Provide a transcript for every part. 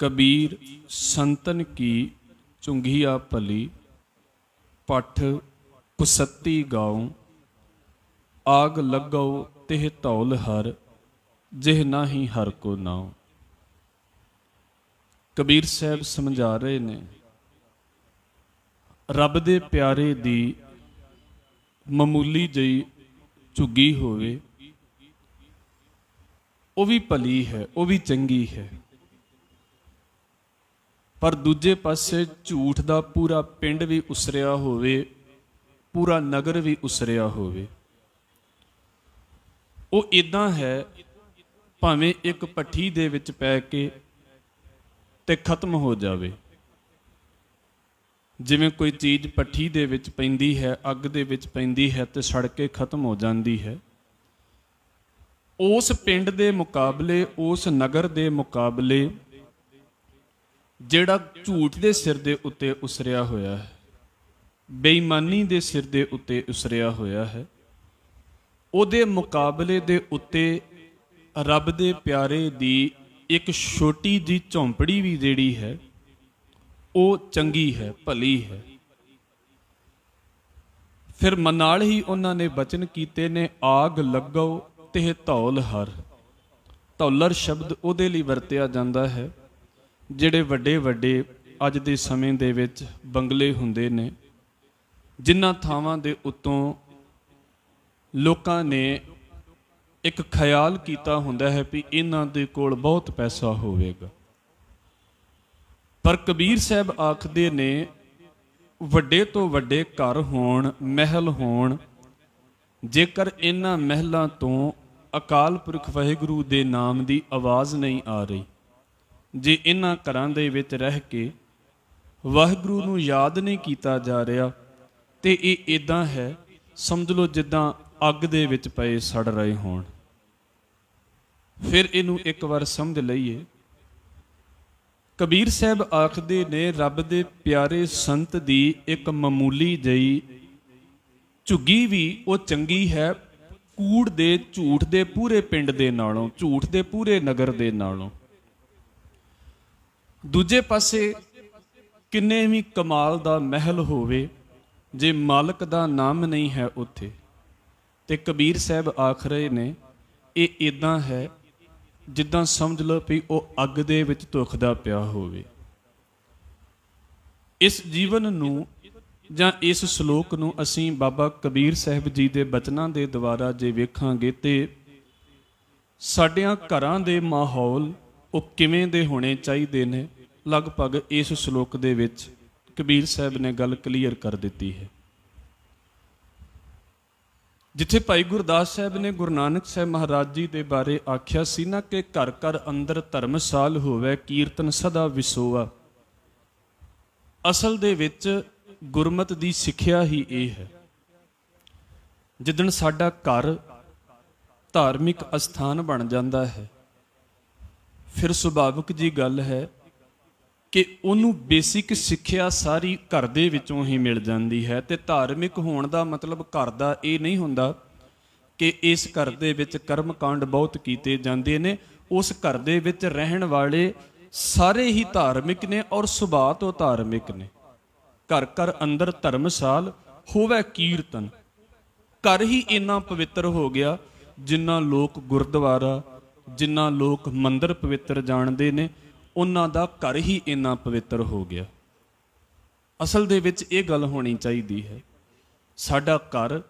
ਕਬੀਰ ਸੰਤਨ ਕੀ ਚੁੰਘੀਆ ਭਲੀ ਪਠ ਕੁਸੱਤੀ ਗਾਉ ਆਗ ਲਗਾਉ ਤਿਹ ਧੌਲ ਹਰ ਜਿਹ ਨਾਹੀ ਹਰ ਕੋ ਨਾਉ ਕਬੀਰ ਸਾਹਿਬ ਸਮਝਾ ਰਹੇ ਨੇ ਰੱਬ ਦੇ ਪਿਆਰੇ ਦੀ ਮਾਮੂਲੀ ਜਈ ਝੁੱਗੀ ਹੋਵੇ ਉਹ ਵੀ ਭਲੀ ਹੈ ਉਹ ਵੀ ਚੰਗੀ ਹੈ ਪਰ ਦੂਜੇ ਪਾਸੇ ਝੂਠ ਦਾ ਪੂਰਾ ਪਿੰਡ ਵੀ ਉਸਰਿਆ ਹੋਵੇ ਪੂਰਾ ਨਗਰ ਵੀ ਉਸਰਿਆ ਹੋਵੇ ਉਹ ਇਦਾਂ ਹੈ ਭਾਵੇਂ ਇੱਕ ਪੱਠੀ ਦੇ ਵਿੱਚ ਪੈ ਕੇ ਤੇ ਖਤਮ ਹੋ ਜਾਵੇ ਜਿਵੇਂ ਕੋਈ ਚੀਜ਼ ਪੱਠੀ ਦੇ ਵਿੱਚ ਪੈਂਦੀ ਹੈ ਅੱਗ ਦੇ ਵਿੱਚ ਪੈਂਦੀ ਹੈ ਤੇ ਸੜ ਕੇ ਖਤਮ ਹੋ ਜਾਂਦੀ ਹੈ ਉਸ ਪਿੰਡ ਦੇ ਮੁਕਾਬਲੇ ਉਸ ਨਗਰ ਦੇ ਮੁਕਾਬਲੇ ਜਿਹੜਾ ਝੂਠ ਦੇ ਸਿਰ ਦੇ ਉੱਤੇ ਉਸਰਿਆ ਹੋਇਆ ਹੈ ਬੇਈਮਾਨੀ ਦੇ ਸਿਰ ਦੇ ਉੱਤੇ ਉਸਰਿਆ ਹੋਇਆ ਹੈ ਉਹਦੇ ਮੁਕਾਬਲੇ ਦੇ ਉੱਤੇ ਰੱਬ ਦੇ ਪਿਆਰੇ ਦੀ ਇੱਕ ਛੋਟੀ ਜੀ ਝੌਂਪੜੀ ਵੀ ਜਿਹੜੀ ਹੈ ਉਹ ਚੰਗੀ ਹੈ ਭਲੀ ਹੈ ਫਿਰ ਮਨਾਲ ਹੀ ਉਹਨਾਂ ਨੇ ਬਚਨ ਕੀਤੇ ਨੇ ਆਗ ਲੱਗੋ ਤੇ ਧੌਲ ਹਰ ਧੌਲਰ ਸ਼ਬਦ ਉਹਦੇ ਲਈ ਵਰਤਿਆ ਜਾਂਦਾ ਹੈ ਜਿਹੜੇ ਵੱਡੇ ਵੱਡੇ ਅੱਜ ਦੇ ਸਮੇਂ ਦੇ ਵਿੱਚ ਬੰਗਲੇ ਹੁੰਦੇ ਨੇ ਜਿਨ੍ਹਾਂ ਥਾਵਾਂ ਦੇ ਉੱਤੋਂ ਲੋਕਾਂ ਨੇ ਇੱਕ ਖਿਆਲ ਕੀਤਾ ਹੁੰਦਾ ਹੈ ਵੀ ਇਹਨਾਂ ਦੇ ਕੋਲ ਬਹੁਤ ਪੈਸਾ ਹੋਵੇਗਾ ਪਰ ਕਬੀਰ ਸਾਹਿਬ ਆਖਦੇ ਨੇ ਵੱਡੇ ਤੋਂ ਵੱਡੇ ਘਰ ਹੋਣ ਮਹਿਲ ਹੋਣ ਜੇਕਰ ਇਹਨਾਂ ਮਹਿਲਾਂ ਤੋਂ ਅਕਾਲ ਪੁਰਖ ਵਾਹਿਗੁਰੂ ਦੇ ਨਾਮ ਦੀ ਆਵਾਜ਼ ਨਹੀਂ ਆ ਰਹੀ ਜੇ ਇਹਨਾਂ ਘਰਾਂ ਦੇ ਵਿੱਚ ਰਹਿ ਕੇ ਵਾਹਿਗੁਰੂ ਨੂੰ ਯਾਦ ਨਹੀਂ ਕੀਤਾ ਜਾ ਰਿਹਾ ਤੇ ਇਹ ਇਦਾਂ ਹੈ ਸਮਝ ਲਓ ਜਿੱਦਾਂ ਅੱਗ ਦੇ ਵਿੱਚ ਪਏ ਸੜ ਰਹੇ ਹੋਣ ਫਿਰ ਇਹਨੂੰ ਇੱਕ ਵਾਰ ਸਮਝ ਲਈਏ ਕਬੀਰ ਸਾਹਿਬ ਆਖਦੇ ਨੇ ਰੱਬ ਦੇ ਪਿਆਰੇ ਸੰਤ ਦੀ ਇੱਕ ਮਾਮੂਲੀ ਜਈ ਝੁੱਗੀ ਵੀ ਉਹ ਚੰਗੀ ਹੈ ਕੂੜ ਦੇ ਝੂਠ ਦੇ ਪੂਰੇ ਪਿੰਡ ਦੇ ਨਾਲੋਂ ਝੂਠ ਦੇ ਪੂਰੇ ਨਗਰ ਦੇ ਨਾਲੋਂ ਦੂਜੇ ਪਾਸੇ ਕਿੰਨੇ ਵੀ ਕਮਾਲ ਦਾ ਮਹਿਲ ਹੋਵੇ ਜੇ ਮਾਲਕ ਦਾ ਨਾਮ ਨਹੀਂ ਹੈ ਉੱਥੇ ਤੇ ਕਬੀਰ ਸਾਹਿਬ ਆਖ ਰਹੇ ਨੇ ਇਹ ਇਦਾਂ ਹੈ ਜਿੱਦਾਂ ਸਮਝ ਲਓ ਵੀ ਉਹ ਅੱਗ ਦੇ ਵਿੱਚ ਧੁਖਦਾ ਪਿਆ ਹੋਵੇ ਇਸ ਜੀਵਨ ਨੂੰ ਜਾਂ ਇਸ ਸ਼ਲੋਕ ਨੂੰ ਅਸੀਂ ਬਾਬਾ ਕਬੀਰ ਸਾਹਿਬ ਜੀ ਦੇ ਬਚਨਾਂ ਦੇ ਦੁਆਰਾ ਜੇ ਵੇਖਾਂਗੇ ਤੇ ਸਾਡਿਆਂ ਘਰਾਂ ਦੇ ਮਾਹੌਲ ਉਹ ਕਿਵੇਂ ਦੇ ਹੋਣੇ ਚਾਹੀਦੇ ਨੇ ਲਗਭਗ ਇਸ ਸ਼ਲੋਕ ਦੇ ਵਿੱਚ ਕਬੀਰ ਸਾਹਿਬ ਨੇ ਗੱਲ ਕਲੀਅਰ ਕਰ ਦਿੱਤੀ ਹੈ ਜਿੱਥੇ ਭਾਈ ਗੁਰਦਾਸ ਸਾਹਿਬ ਨੇ ਗੁਰੂ ਨਾਨਕ ਸਾਹਿਬ ਮਹਾਰਾਜ ਜੀ ਦੇ ਬਾਰੇ ਆਖਿਆ ਸੀ ਨਾ ਕਿ ਘਰ ਘਰ ਅੰਦਰ ਧਰਮਸਾਲ ਹੋਵੇ ਕੀਰਤਨ ਸਦਾ ਵਿਸੋਆ ਅਸਲ ਦੇ ਵਿੱਚ ਗੁਰਮਤ ਦੀ ਸਿੱਖਿਆ ਹੀ ਇਹ ਹੈ ਜਿੱਦਣ ਸਾਡਾ ਘਰ ਧਾਰਮਿਕ ਅਸਥਾਨ ਬਣ ਜਾਂਦਾ ਹੈ ਫਿਰ ਸੁਭਾਵਿਕ ਜੀ ਗੱਲ ਹੈ ਕਿ ਉਹਨੂੰ ਬੇਸਿਕ ਸਿੱਖਿਆ ਸਾਰੀ ਘਰ ਦੇ ਵਿੱਚੋਂ ਹੀ ਮਿਲ ਜਾਂਦੀ ਹੈ ਤੇ ਧਾਰਮਿਕ ਹੋਣ ਦਾ ਮਤਲਬ ਘਰ ਦਾ ਇਹ ਨਹੀਂ ਹੁੰਦਾ ਕਿ ਇਸ ਘਰ ਦੇ ਵਿੱਚ ਕਰਮ ਕਾਂਡ ਬਹੁਤ ਕੀਤੇ ਜਾਂਦੇ ਨੇ ਉਸ ਘਰ ਦੇ ਵਿੱਚ ਰਹਿਣ ਵਾਲੇ ਸਾਰੇ ਹੀ ਧਾਰਮਿਕ ਨੇ ਔਰ ਸੁਭਾਅ ਤੋਂ ਧਾਰਮਿਕ ਨੇ ਘਰ ਘਰ ਅੰਦਰ ਧਰਮਸਾਲ ਹੋਵੇ ਕੀਰਤਨ ਘਰ ਹੀ ਇੰਨਾ ਪਵਿੱਤਰ ਹੋ ਗਿਆ ਜਿੰਨਾ ਲੋਕ ਗੁਰਦੁਆਰਾ ਜਿਨ੍ਹਾਂ ਲੋਕ ਮੰਦਰ ਪਵਿੱਤਰ ਜਾਣਦੇ ਨੇ ਉਹਨਾਂ ਦਾ ਘਰ ਹੀ ਇੰਨਾ ਪਵਿੱਤਰ ਹੋ ਗਿਆ ਅਸਲ ਦੇ ਵਿੱਚ ਇਹ ਗੱਲ ਹੋਣੀ ਚਾਹੀਦੀ ਹੈ ਸਾਡਾ ਘਰ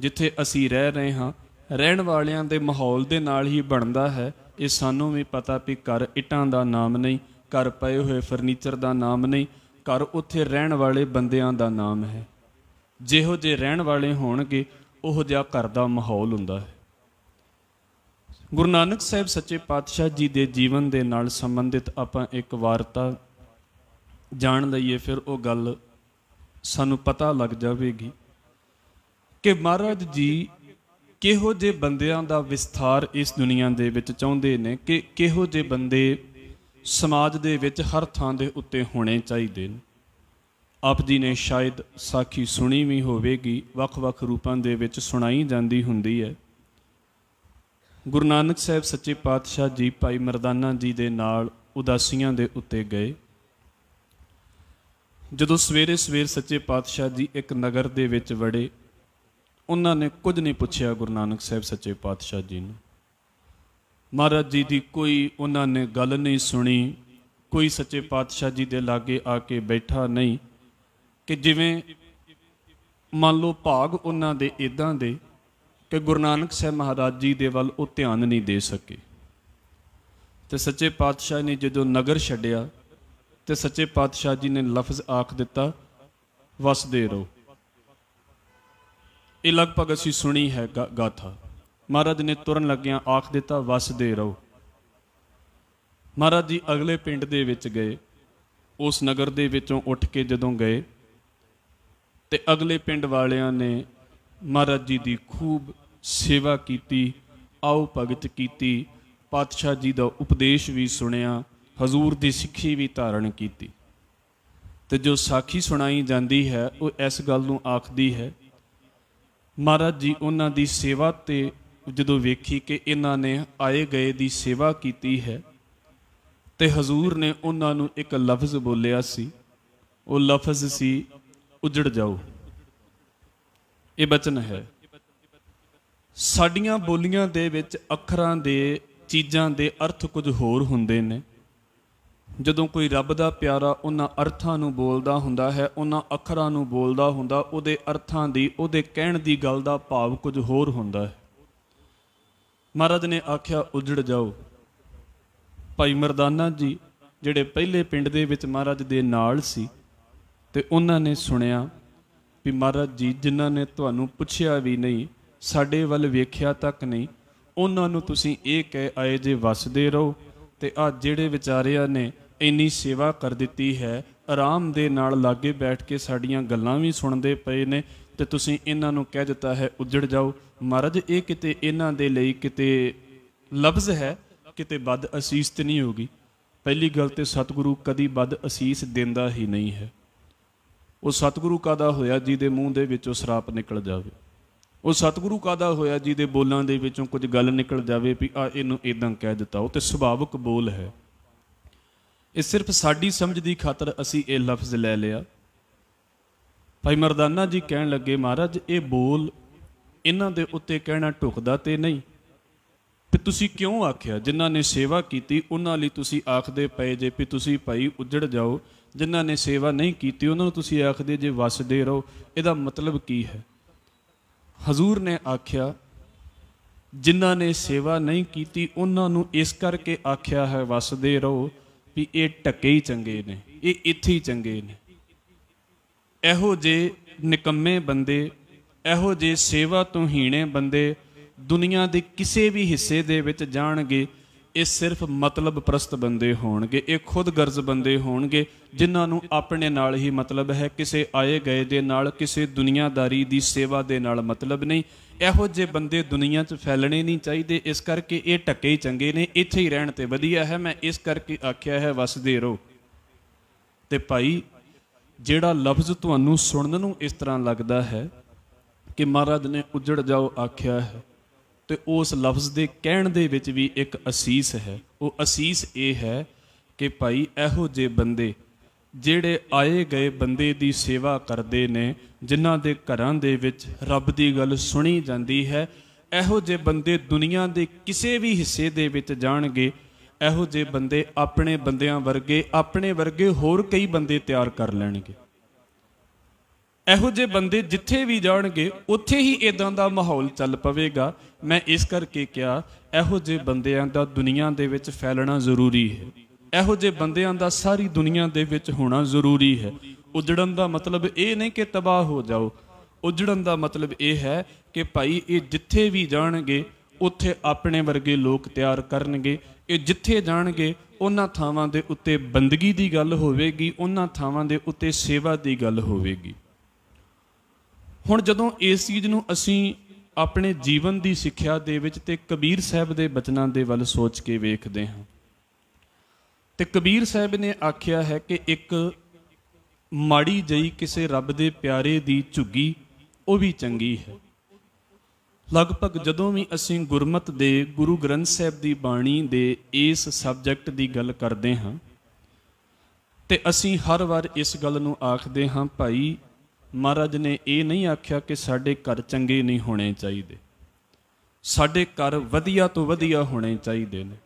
ਜਿੱਥੇ ਅਸੀਂ ਰਹਿ ਰਹੇ ਹਾਂ ਰਹਿਣ ਵਾਲਿਆਂ ਦੇ ਮਾਹੌਲ ਦੇ ਨਾਲ ਹੀ ਬਣਦਾ ਹੈ ਇਹ ਸਾਨੂੰ ਵੀ ਪਤਾ ਵੀ ਘਰ ਇਟਾਂ ਦਾ ਨਾਮ ਨਹੀਂ ਘਰ ਪਏ ਹੋਏ ਫਰਨੀਚਰ ਦਾ ਨਾਮ ਨਹੀਂ ਘਰ ਉੱਥੇ ਰਹਿਣ ਵਾਲੇ ਬੰਦਿਆਂ ਦਾ ਨਾਮ ਹੈ ਜਿਹੋ ਜੇ ਰਹਿਣ ਵਾਲੇ ਹੋਣਗੇ ਉਹ ਜਿਹਾ ਘਰ ਦਾ ਮਾਹੌਲ ਹੁੰਦਾ ਹੈ ਗੁਰੂ ਨਾਨਕ ਸਾਹਿਬ ਸੱਚੇ ਪਾਤਸ਼ਾਹ ਜੀ ਦੇ ਜੀਵਨ ਦੇ ਨਾਲ ਸੰਬੰਧਿਤ ਆਪਾਂ ਇੱਕ ਵਾਰਤਾ ਜਾਣ ਲਈਏ ਫਿਰ ਉਹ ਗੱਲ ਸਾਨੂੰ ਪਤਾ ਲੱਗ ਜਾਵੇਗੀ ਕਿ ਮਹਾਰਾਜ ਜੀ ਕਿਹੋ ਜੇ ਬੰਦਿਆਂ ਦਾ ਵਿਸਥਾਰ ਇਸ ਦੁਨੀਆ ਦੇ ਵਿੱਚ ਚਾਹੁੰਦੇ ਨੇ ਕਿ ਕਿਹੋ ਜੇ ਬੰਦੇ ਸਮਾਜ ਦੇ ਵਿੱਚ ਹਰ ਥਾਂ ਦੇ ਉੱਤੇ ਹੋਣੇ ਚਾਹੀਦੇ ਨੇ ਆਪ ਜੀ ਨੇ ਸ਼ਾਇਦ ਸਾਖੀ ਸੁਣੀ ਵੀ ਹੋਵੇਗੀ ਵੱਖ-ਵੱਖ ਰੂਪਾਂ ਦੇ ਵਿੱਚ ਸੁਣਾਈ ਜਾਂਦੀ ਹੁੰਦੀ ਹੈ ਗੁਰੂ ਨਾਨਕ ਸਾਹਿਬ ਸੱਚੇ ਪਾਤਸ਼ਾਹ ਜੀ ਭਾਈ ਮਰਦਾਨਾ ਜੀ ਦੇ ਨਾਲ ਉਦਾਸੀਆਂ ਦੇ ਉੱਤੇ ਗਏ ਜਦੋਂ ਸਵੇਰੇ ਸਵੇਰ ਸੱਚੇ ਪਾਤਸ਼ਾਹ ਜੀ ਇੱਕ ਨਗਰ ਦੇ ਵਿੱਚ ਵੜੇ ਉਹਨਾਂ ਨੇ ਕੁਝ ਨਹੀਂ ਪੁੱਛਿਆ ਗੁਰੂ ਨਾਨਕ ਸਾਹਿਬ ਸੱਚੇ ਪਾਤਸ਼ਾਹ ਜੀ ਨੂੰ ਮਹਾਰਾਜ ਜੀ ਦੀ ਕੋਈ ਉਹਨਾਂ ਨੇ ਗੱਲ ਨਹੀਂ ਸੁਣੀ ਕੋਈ ਸੱਚੇ ਪਾਤਸ਼ਾਹ ਜੀ ਦੇ ਲਾਗੇ ਆ ਕੇ ਬੈਠਾ ਨਹੀਂ ਕਿ ਜਿਵੇਂ ਮੰਨ ਲਓ ਭਾਗ ਉਹਨਾਂ ਦੇ ਇਦਾਂ ਦੇ ਕਿ ਗੁਰੂ ਨਾਨਕ ਸਾਹਿਬ ਮਹਾਰਾਜ ਜੀ ਦੇ ਵੱਲ ਉਹ ਧਿਆਨ ਨਹੀਂ ਦੇ ਸਕੇ ਤੇ ਸੱਚੇ ਪਾਤਸ਼ਾਹ ਨੇ ਜਦੋਂ ਨਗਰ ਛੱਡਿਆ ਤੇ ਸੱਚੇ ਪਾਤਸ਼ਾਹ ਜੀ ਨੇ ਲਫ਼ਜ਼ ਆਖ ਦਿੱਤਾ ਵਸਦੇ ਰਹੋ ਇਹ ਲਗਭਗ ਅਸੀਂ ਸੁਣੀ ਹੈ ਗਾਥਾ ਮਹਾਰਾਜ ਨੇ ਤੁਰਨ ਲੱਗਿਆਂ ਆਖ ਦਿੱਤਾ ਵਸਦੇ ਰਹੋ ਮਹਾਰਾਜ ਜੀ ਅਗਲੇ ਪਿੰਡ ਦੇ ਵਿੱਚ ਗਏ ਉਸ ਨਗਰ ਦੇ ਵਿੱਚੋਂ ਉੱਠ ਕੇ ਜਦੋਂ ਗਏ ਤੇ ਅਗਲੇ ਪਿੰਡ ਵਾਲਿਆਂ ਨੇ ਮਹਾਰਾਜ ਜੀ ਦੀ ਖੂਬ ਸੇਵਾ ਕੀਤੀ ਆਉ ਭਗਤ ਕੀਤੀ ਪਾਤਸ਼ਾਹ ਜੀ ਦਾ ਉਪਦੇਸ਼ ਵੀ ਸੁਣਿਆ ਹਜ਼ੂਰ ਦੀ ਸਿੱਖੀ ਵੀ ਧਾਰਨ ਕੀਤੀ ਤੇ ਜੋ ਸਾਖੀ ਸੁਣਾਈ ਜਾਂਦੀ ਹੈ ਉਹ ਇਸ ਗੱਲ ਨੂੰ ਆਖਦੀ ਹੈ ਮਹਾਰਾਜ ਜੀ ਉਹਨਾਂ ਦੀ ਸੇਵਾ ਤੇ ਜਦੋਂ ਵੇਖੀ ਕਿ ਇਹਨਾਂ ਨੇ ਆਏ ਗਏ ਦੀ ਸੇਵਾ ਕੀਤੀ ਹੈ ਤੇ ਹਜ਼ੂਰ ਨੇ ਉਹਨਾਂ ਨੂੰ ਇੱਕ ਲਫ਼ਜ਼ ਬੋਲਿਆ ਸੀ ਉਹ ਲਫ਼ਜ਼ ਸੀ ਉਜੜ ਜਾਓ ਇਹ ਬਚਨ ਹੈ ਸਾਡੀਆਂ ਬੋਲੀਆਂ ਦੇ ਵਿੱਚ ਅੱਖਰਾਂ ਦੇ ਚੀਜ਼ਾਂ ਦੇ ਅਰਥ ਕੁਝ ਹੋਰ ਹੁੰਦੇ ਨੇ ਜਦੋਂ ਕੋਈ ਰੱਬ ਦਾ ਪਿਆਰਾ ਉਹਨਾਂ ਅਰਥਾਂ ਨੂੰ ਬੋਲਦਾ ਹੁੰਦਾ ਹੈ ਉਹਨਾਂ ਅੱਖਰਾਂ ਨੂੰ ਬੋਲਦਾ ਹੁੰਦਾ ਉਹਦੇ ਅਰਥਾਂ ਦੀ ਉਹਦੇ ਕਹਿਣ ਦੀ ਗੱਲ ਦਾ ਭਾਵ ਕੁਝ ਹੋਰ ਹੁੰਦਾ ਹੈ ਮਹਾਰਾਜ ਨੇ ਆਖਿਆ ਉਜੜ ਜਾਓ ਭਾਈ ਮਰਦਾਨਾ ਜੀ ਜਿਹੜੇ ਪਹਿਲੇ ਪਿੰਡ ਦੇ ਵਿੱਚ ਮਹਾਰਾਜ ਦੇ ਨਾਲ ਸੀ ਤੇ ਉਹਨਾਂ ਨੇ ਸੁਣਿਆ ਵੀ ਮਹਾਰਾਜ ਜੀ ਜਿਨ੍ਹਾਂ ਨੇ ਤੁਹਾਨੂੰ ਪੁੱਛਿਆ ਵੀ ਨਹੀਂ ਸਾਡੇ ਵੱਲ ਵੇਖਿਆ ਤੱਕ ਨਹੀਂ ਉਹਨਾਂ ਨੂੰ ਤੁਸੀਂ ਇਹ ਕਹਿ ਆਏ ਜੇ ਵਸਦੇ ਰਹੋ ਤੇ ਆ ਜਿਹੜੇ ਵਿਚਾਰਿਆਂ ਨੇ ਇੰਨੀ ਸੇਵਾ ਕਰ ਦਿੱਤੀ ਹੈ ਆਰਾਮ ਦੇ ਨਾਲ ਲਾਗੇ ਬੈਠ ਕੇ ਸਾਡੀਆਂ ਗੱਲਾਂ ਵੀ ਸੁਣਦੇ ਪਏ ਨੇ ਤੇ ਤੁਸੀਂ ਇਹਨਾਂ ਨੂੰ ਕਹਿ ਦਿੱਤਾ ਹੈ ਉੱਜੜ ਜਾਓ ਮਹਾਰਜ ਇਹ ਕਿਤੇ ਇਹਨਾਂ ਦੇ ਲਈ ਕਿਤੇ ਲਫ਼ਜ਼ ਹੈ ਕਿਤੇ ਬਦ ਅਸੀਸ ਤੇ ਨਹੀਂ ਹੋਗੀ ਪਹਿਲੀ ਗੱਲ ਤੇ ਸਤਿਗੁਰੂ ਕਦੀ ਬਦ ਅਸੀਸ ਦਿੰਦਾ ਹੀ ਨਹੀਂ ਹੈ ਉਹ ਸਤਿਗੁਰੂ ਕਾਦਾ ਹੋਇਆ ਜਿਹਦੇ ਮੂੰਹ ਦੇ ਵਿੱਚੋਂ ਸਰਾਪ ਨਿਕਲ ਜਾਵੇ ਉਹ ਸਤਿਗੁਰੂ ਕਾਦਾ ਹੋਇਆ ਜੀ ਦੇ ਬੋਲਾਂ ਦੇ ਵਿੱਚੋਂ ਕੁਝ ਗੱਲ ਨਿਕਲ ਜਾਵੇ ਵੀ ਆ ਇਹਨੂੰ ਇਦਾਂ ਕਹਿ ਦਿੱਤਾ ਉਹ ਤੇ ਸੁਭਾਵਿਕ ਬੋਲ ਹੈ ਇਹ ਸਿਰਫ ਸਾਡੀ ਸਮਝ ਦੀ ਖਾਤਰ ਅਸੀਂ ਇਹ ਲਫ਼ਜ਼ ਲੈ ਲਿਆ ਭਾਈ ਮਰਦਾਨਾ ਜੀ ਕਹਿਣ ਲੱਗੇ ਮਹਾਰਾਜ ਇਹ ਬੋਲ ਇਹਨਾਂ ਦੇ ਉੱਤੇ ਕਹਿਣਾ ਢੁਕਦਾ ਤੇ ਨਹੀਂ ਤੇ ਤੁਸੀਂ ਕਿਉਂ ਆਖਿਆ ਜਿਨ੍ਹਾਂ ਨੇ ਸੇਵਾ ਕੀਤੀ ਉਹਨਾਂ ਲਈ ਤੁਸੀਂ ਆਖਦੇ ਪਏ ਜੇ ਵੀ ਤੁਸੀਂ ਭਾਈ ਉੱਜੜ ਜਾਓ ਜਿਨ੍ਹਾਂ ਨੇ ਸੇਵਾ ਨਹੀਂ ਕੀਤੀ ਉਹਨਾਂ ਨੂੰ ਤੁਸੀਂ ਆਖਦੇ ਜੇ ਵਸਦੇ ਰਹੋ ਇਹਦਾ ਮਤਲਬ ਕੀ ਹੈ ਹਜ਼ੂਰ ਨੇ ਆਖਿਆ ਜਿਨ੍ਹਾਂ ਨੇ ਸੇਵਾ ਨਹੀਂ ਕੀਤੀ ਉਹਨਾਂ ਨੂੰ ਇਸ ਕਰਕੇ ਆਖਿਆ ਹੈ ਵਸਦੇ ਰਹੋ ਵੀ ਇਹ ਟੱਕੇ ਹੀ ਚੰਗੇ ਨੇ ਇਹ ਇੱਥੇ ਹੀ ਚੰਗੇ ਨੇ ਇਹੋ ਜੇ ਨਿਕੰਮੇ ਬੰਦੇ ਇਹੋ ਜੇ ਸੇਵਾ ਤੋਂ ਹੀਣੇ ਬੰਦੇ ਦੁਨੀਆ ਦੇ ਕਿਸੇ ਵੀ ਹਿੱਸੇ ਦੇ ਵਿੱਚ ਜਾਣਗੇ ਇਹ ਸਿਰਫ ਮਤਲਬ ਪ੍ਰਸਤ ਬੰਦੇ ਹੋਣਗੇ ਇਹ ਖੁਦ ਗਰਜ਼ ਬੰਦੇ ਹੋਣਗੇ ਜਿਨ੍ਹਾਂ ਨੂੰ ਆਪਣੇ ਨਾਲ ਹੀ ਮਤਲਬ ਹੈ ਕਿਸੇ ਆਏ ਗਏ ਦੇ ਨਾਲ ਕਿਸੇ ਦੁਨੀਆਦਾਰੀ ਦੀ ਸੇਵਾ ਦੇ ਨਾਲ ਮਤਲਬ ਨਹੀਂ ਇਹੋ ਜਿਹੇ ਬੰਦੇ ਦੁਨੀਆ 'ਚ ਫੈਲਣੇ ਨਹੀਂ ਚਾਹੀਦੇ ਇਸ ਕਰਕੇ ਇਹ ਟੱਕੇ ਹੀ ਚੰਗੇ ਨੇ ਇੱਥੇ ਹੀ ਰਹਿਣ ਤੇ ਵਧੀਆ ਹੈ ਮੈਂ ਇਸ ਕਰਕੇ ਆਖਿਆ ਹੈ ਵਸਦੇ ਰਹੋ ਤੇ ਭਾਈ ਜਿਹੜਾ ਲਫ਼ਜ਼ ਤੁਹਾਨੂੰ ਸੁਣਨ ਨੂੰ ਇਸ ਤਰ੍ਹਾਂ ਲੱਗਦਾ ਹੈ ਕਿ ਮਹਾਰਾਜ ਨੇ ਉਜੜ ਜਾਓ ਆਖਿਆ ਹੈ ਤੇ ਉਸ ਲਫ਼ਜ਼ ਦੇ ਕਹਿਣ ਦੇ ਵਿੱਚ ਵੀ ਇੱਕ ਅਸੀਸ ਹੈ ਉਹ ਅਸੀਸ ਇਹ ਹੈ ਕਿ ਭਾਈ ਇਹੋ ਜੇ ਬੰਦੇ ਜਿਹੜੇ ਆਏ ਗਏ ਬੰਦੇ ਦੀ ਸੇਵਾ ਕਰਦੇ ਨੇ ਜਿਨ੍ਹਾਂ ਦੇ ਘਰਾਂ ਦੇ ਵਿੱਚ ਰੱਬ ਦੀ ਗੱਲ ਸੁਣੀ ਜਾਂਦੀ ਹੈ ਇਹੋ ਜੇ ਬੰਦੇ ਦੁਨੀਆ ਦੇ ਕਿਸੇ ਵੀ ਹਿੱਸੇ ਦੇ ਵਿੱਚ ਜਾਣਗੇ ਇਹੋ ਜੇ ਬੰਦੇ ਆਪਣੇ ਬੰਦਿਆਂ ਵਰਗੇ ਆਪਣੇ ਵਰਗੇ ਹੋਰ ਕਈ ਬੰਦੇ ਤਿਆਰ ਕਰ ਲੈਣਗੇ ਇਹੋ ਜੇ ਬੰਦੇ ਜਿੱਥੇ ਵੀ ਜਾਣਗੇ ਉੱਥੇ ਹੀ ਇਦਾਂ ਦਾ ਮਾਹੌਲ ਚੱਲ ਪਵੇਗਾ ਮੈਂ ਇਸ ਕਰਕੇ ਕਿਹਾ ਇਹੋ ਜਿਹੇ ਬੰਦਿਆਂ ਦਾ ਦੁਨੀਆ ਦੇ ਵਿੱਚ ਫੈਲਣਾ ਜ਼ਰੂਰੀ ਹੈ ਇਹੋ ਜਿਹੇ ਬੰਦਿਆਂ ਦਾ ਸਾਰੀ ਦੁਨੀਆ ਦੇ ਵਿੱਚ ਹੋਣਾ ਜ਼ਰੂਰੀ ਹੈ ਉਜੜਨ ਦਾ ਮਤਲਬ ਇਹ ਨਹੀਂ ਕਿ ਤਬਾਹ ਹੋ ਜਾਓ ਉਜੜਨ ਦਾ ਮਤਲਬ ਇਹ ਹੈ ਕਿ ਭਾਈ ਇਹ ਜਿੱਥੇ ਵੀ ਜਾਣਗੇ ਉੱਥੇ ਆਪਣੇ ਵਰਗੇ ਲੋਕ ਤਿਆਰ ਕਰਨਗੇ ਇਹ ਜਿੱਥੇ ਜਾਣਗੇ ਉਹਨਾਂ ਥਾਵਾਂ ਦੇ ਉੱਤੇ ਬੰਦਗੀ ਦੀ ਗੱਲ ਹੋਵੇਗੀ ਉਹਨਾਂ ਥਾਵਾਂ ਦੇ ਉੱਤੇ ਸੇਵਾ ਦੀ ਗੱਲ ਹੋਵੇਗੀ ਹੁਣ ਜਦੋਂ ਇਸ ਚੀਜ਼ ਨੂੰ ਅਸੀਂ ਆਪਣੇ ਜੀਵਨ ਦੀ ਸਿੱਖਿਆ ਦੇ ਵਿੱਚ ਤੇ ਕਬੀਰ ਸਾਹਿਬ ਦੇ ਬਚਨਾਂ ਦੇ ਵੱਲ ਸੋਚ ਕੇ ਵੇਖਦੇ ਹਾਂ ਤੇ ਕਬੀਰ ਸਾਹਿਬ ਨੇ ਆਖਿਆ ਹੈ ਕਿ ਇੱਕ ਮਾੜੀ ਜਈ ਕਿਸੇ ਰੱਬ ਦੇ ਪਿਆਰੇ ਦੀ ਝੁੱਗੀ ਉਹ ਵੀ ਚੰਗੀ ਹੈ ਲਗਭਗ ਜਦੋਂ ਵੀ ਅਸੀਂ ਗੁਰਮਤ ਦੇ ਗੁਰੂ ਗ੍ਰੰਥ ਸਾਹਿਬ ਦੀ ਬਾਣੀ ਦੇ ਇਸ ਸਬਜੈਕਟ ਦੀ ਗੱਲ ਕਰਦੇ ਹਾਂ ਤੇ ਅਸੀਂ ਹਰ ਵਾਰ ਇਸ ਗੱਲ ਨੂੰ ਆਖਦੇ ਹਾਂ ਭਾਈ ਮਹਾਰਾਜ ਨੇ ਇਹ ਨਹੀਂ ਆਖਿਆ ਕਿ ਸਾਡੇ ਘਰ ਚੰਗੇ ਨਹੀਂ ਹੋਣੇ ਚਾਹੀਦੇ ਸਾਡੇ ਘਰ ਵਧੀਆ ਤੋਂ ਵਧੀਆ ਹੋਣੇ ਚਾਹੀਦੇ ਨੇ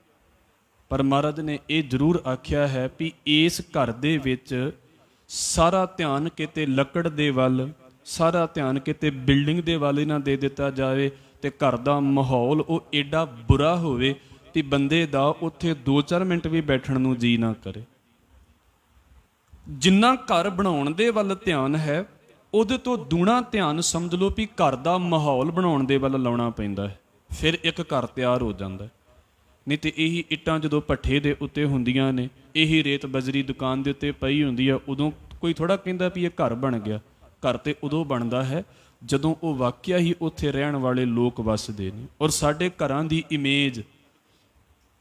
ਪਰ ਮਹਾਰਾਜ ਨੇ ਇਹ ਜ਼ਰੂਰ ਆਖਿਆ ਹੈ ਕਿ ਇਸ ਘਰ ਦੇ ਵਿੱਚ ਸਾਰਾ ਧਿਆਨ ਕਿਤੇ ਲੱਕੜ ਦੇ ਵੱਲ ਸਾਰਾ ਧਿਆਨ ਕਿਤੇ ਬਿਲਡਿੰਗ ਦੇ ਵੱਲ ਇਹਨਾਂ ਦੇ ਦਿੱਤਾ ਜਾਵੇ ਤੇ ਘਰ ਦਾ ਮਾਹੌਲ ਉਹ ਏਡਾ ਬੁਰਾ ਹੋਵੇ ਕਿ ਬੰਦੇ ਦਾ ਉੱਥੇ 2-4 ਮਿੰਟ ਵੀ ਬੈਠਣ ਨੂੰ ਜੀ ਨਾ ਕਰੇ ਜਿੰਨਾ ਘਰ ਬਣਾਉਣ ਦੇ ਵੱਲ ਧਿਆਨ ਹੈ ਉਹਦੇ ਤੋਂ ਦੂਣਾ ਧਿਆਨ ਸਮਝ ਲਓ ਵੀ ਘਰ ਦਾ ਮਾਹੌਲ ਬਣਾਉਣ ਦੇ ਵੱਲ ਲਾਉਣਾ ਪੈਂਦਾ ਹੈ ਫਿਰ ਇੱਕ ਘਰ ਤਿਆਰ ਹੋ ਜਾਂਦਾ ਹੈ ਨਹੀਂ ਤੇ ਇਹੀ ਇੱਟਾਂ ਜਦੋਂ ਪੱਠੇ ਦੇ ਉੱਤੇ ਹੁੰਦੀਆਂ ਨੇ ਇਹੀ ਰੇਤ ਬਜਰੀ ਦੁਕਾਨ ਦੇ ਉੱਤੇ ਪਈ ਹੁੰਦੀ ਆ ਉਦੋਂ ਕੋਈ ਥੋੜਾ ਕਹਿੰਦਾ ਵੀ ਇਹ ਘਰ ਬਣ ਗਿਆ ਘਰ ਤੇ ਉਦੋਂ ਬਣਦਾ ਹੈ ਜਦੋਂ ਉਹ ਵਾਕਿਆ ਹੀ ਉੱਥੇ ਰਹਿਣ ਵਾਲੇ ਲੋਕ ਵੱਸਦੇ ਨੇ ਔਰ ਸਾਡੇ ਘਰਾਂ ਦੀ ਇਮੇਜ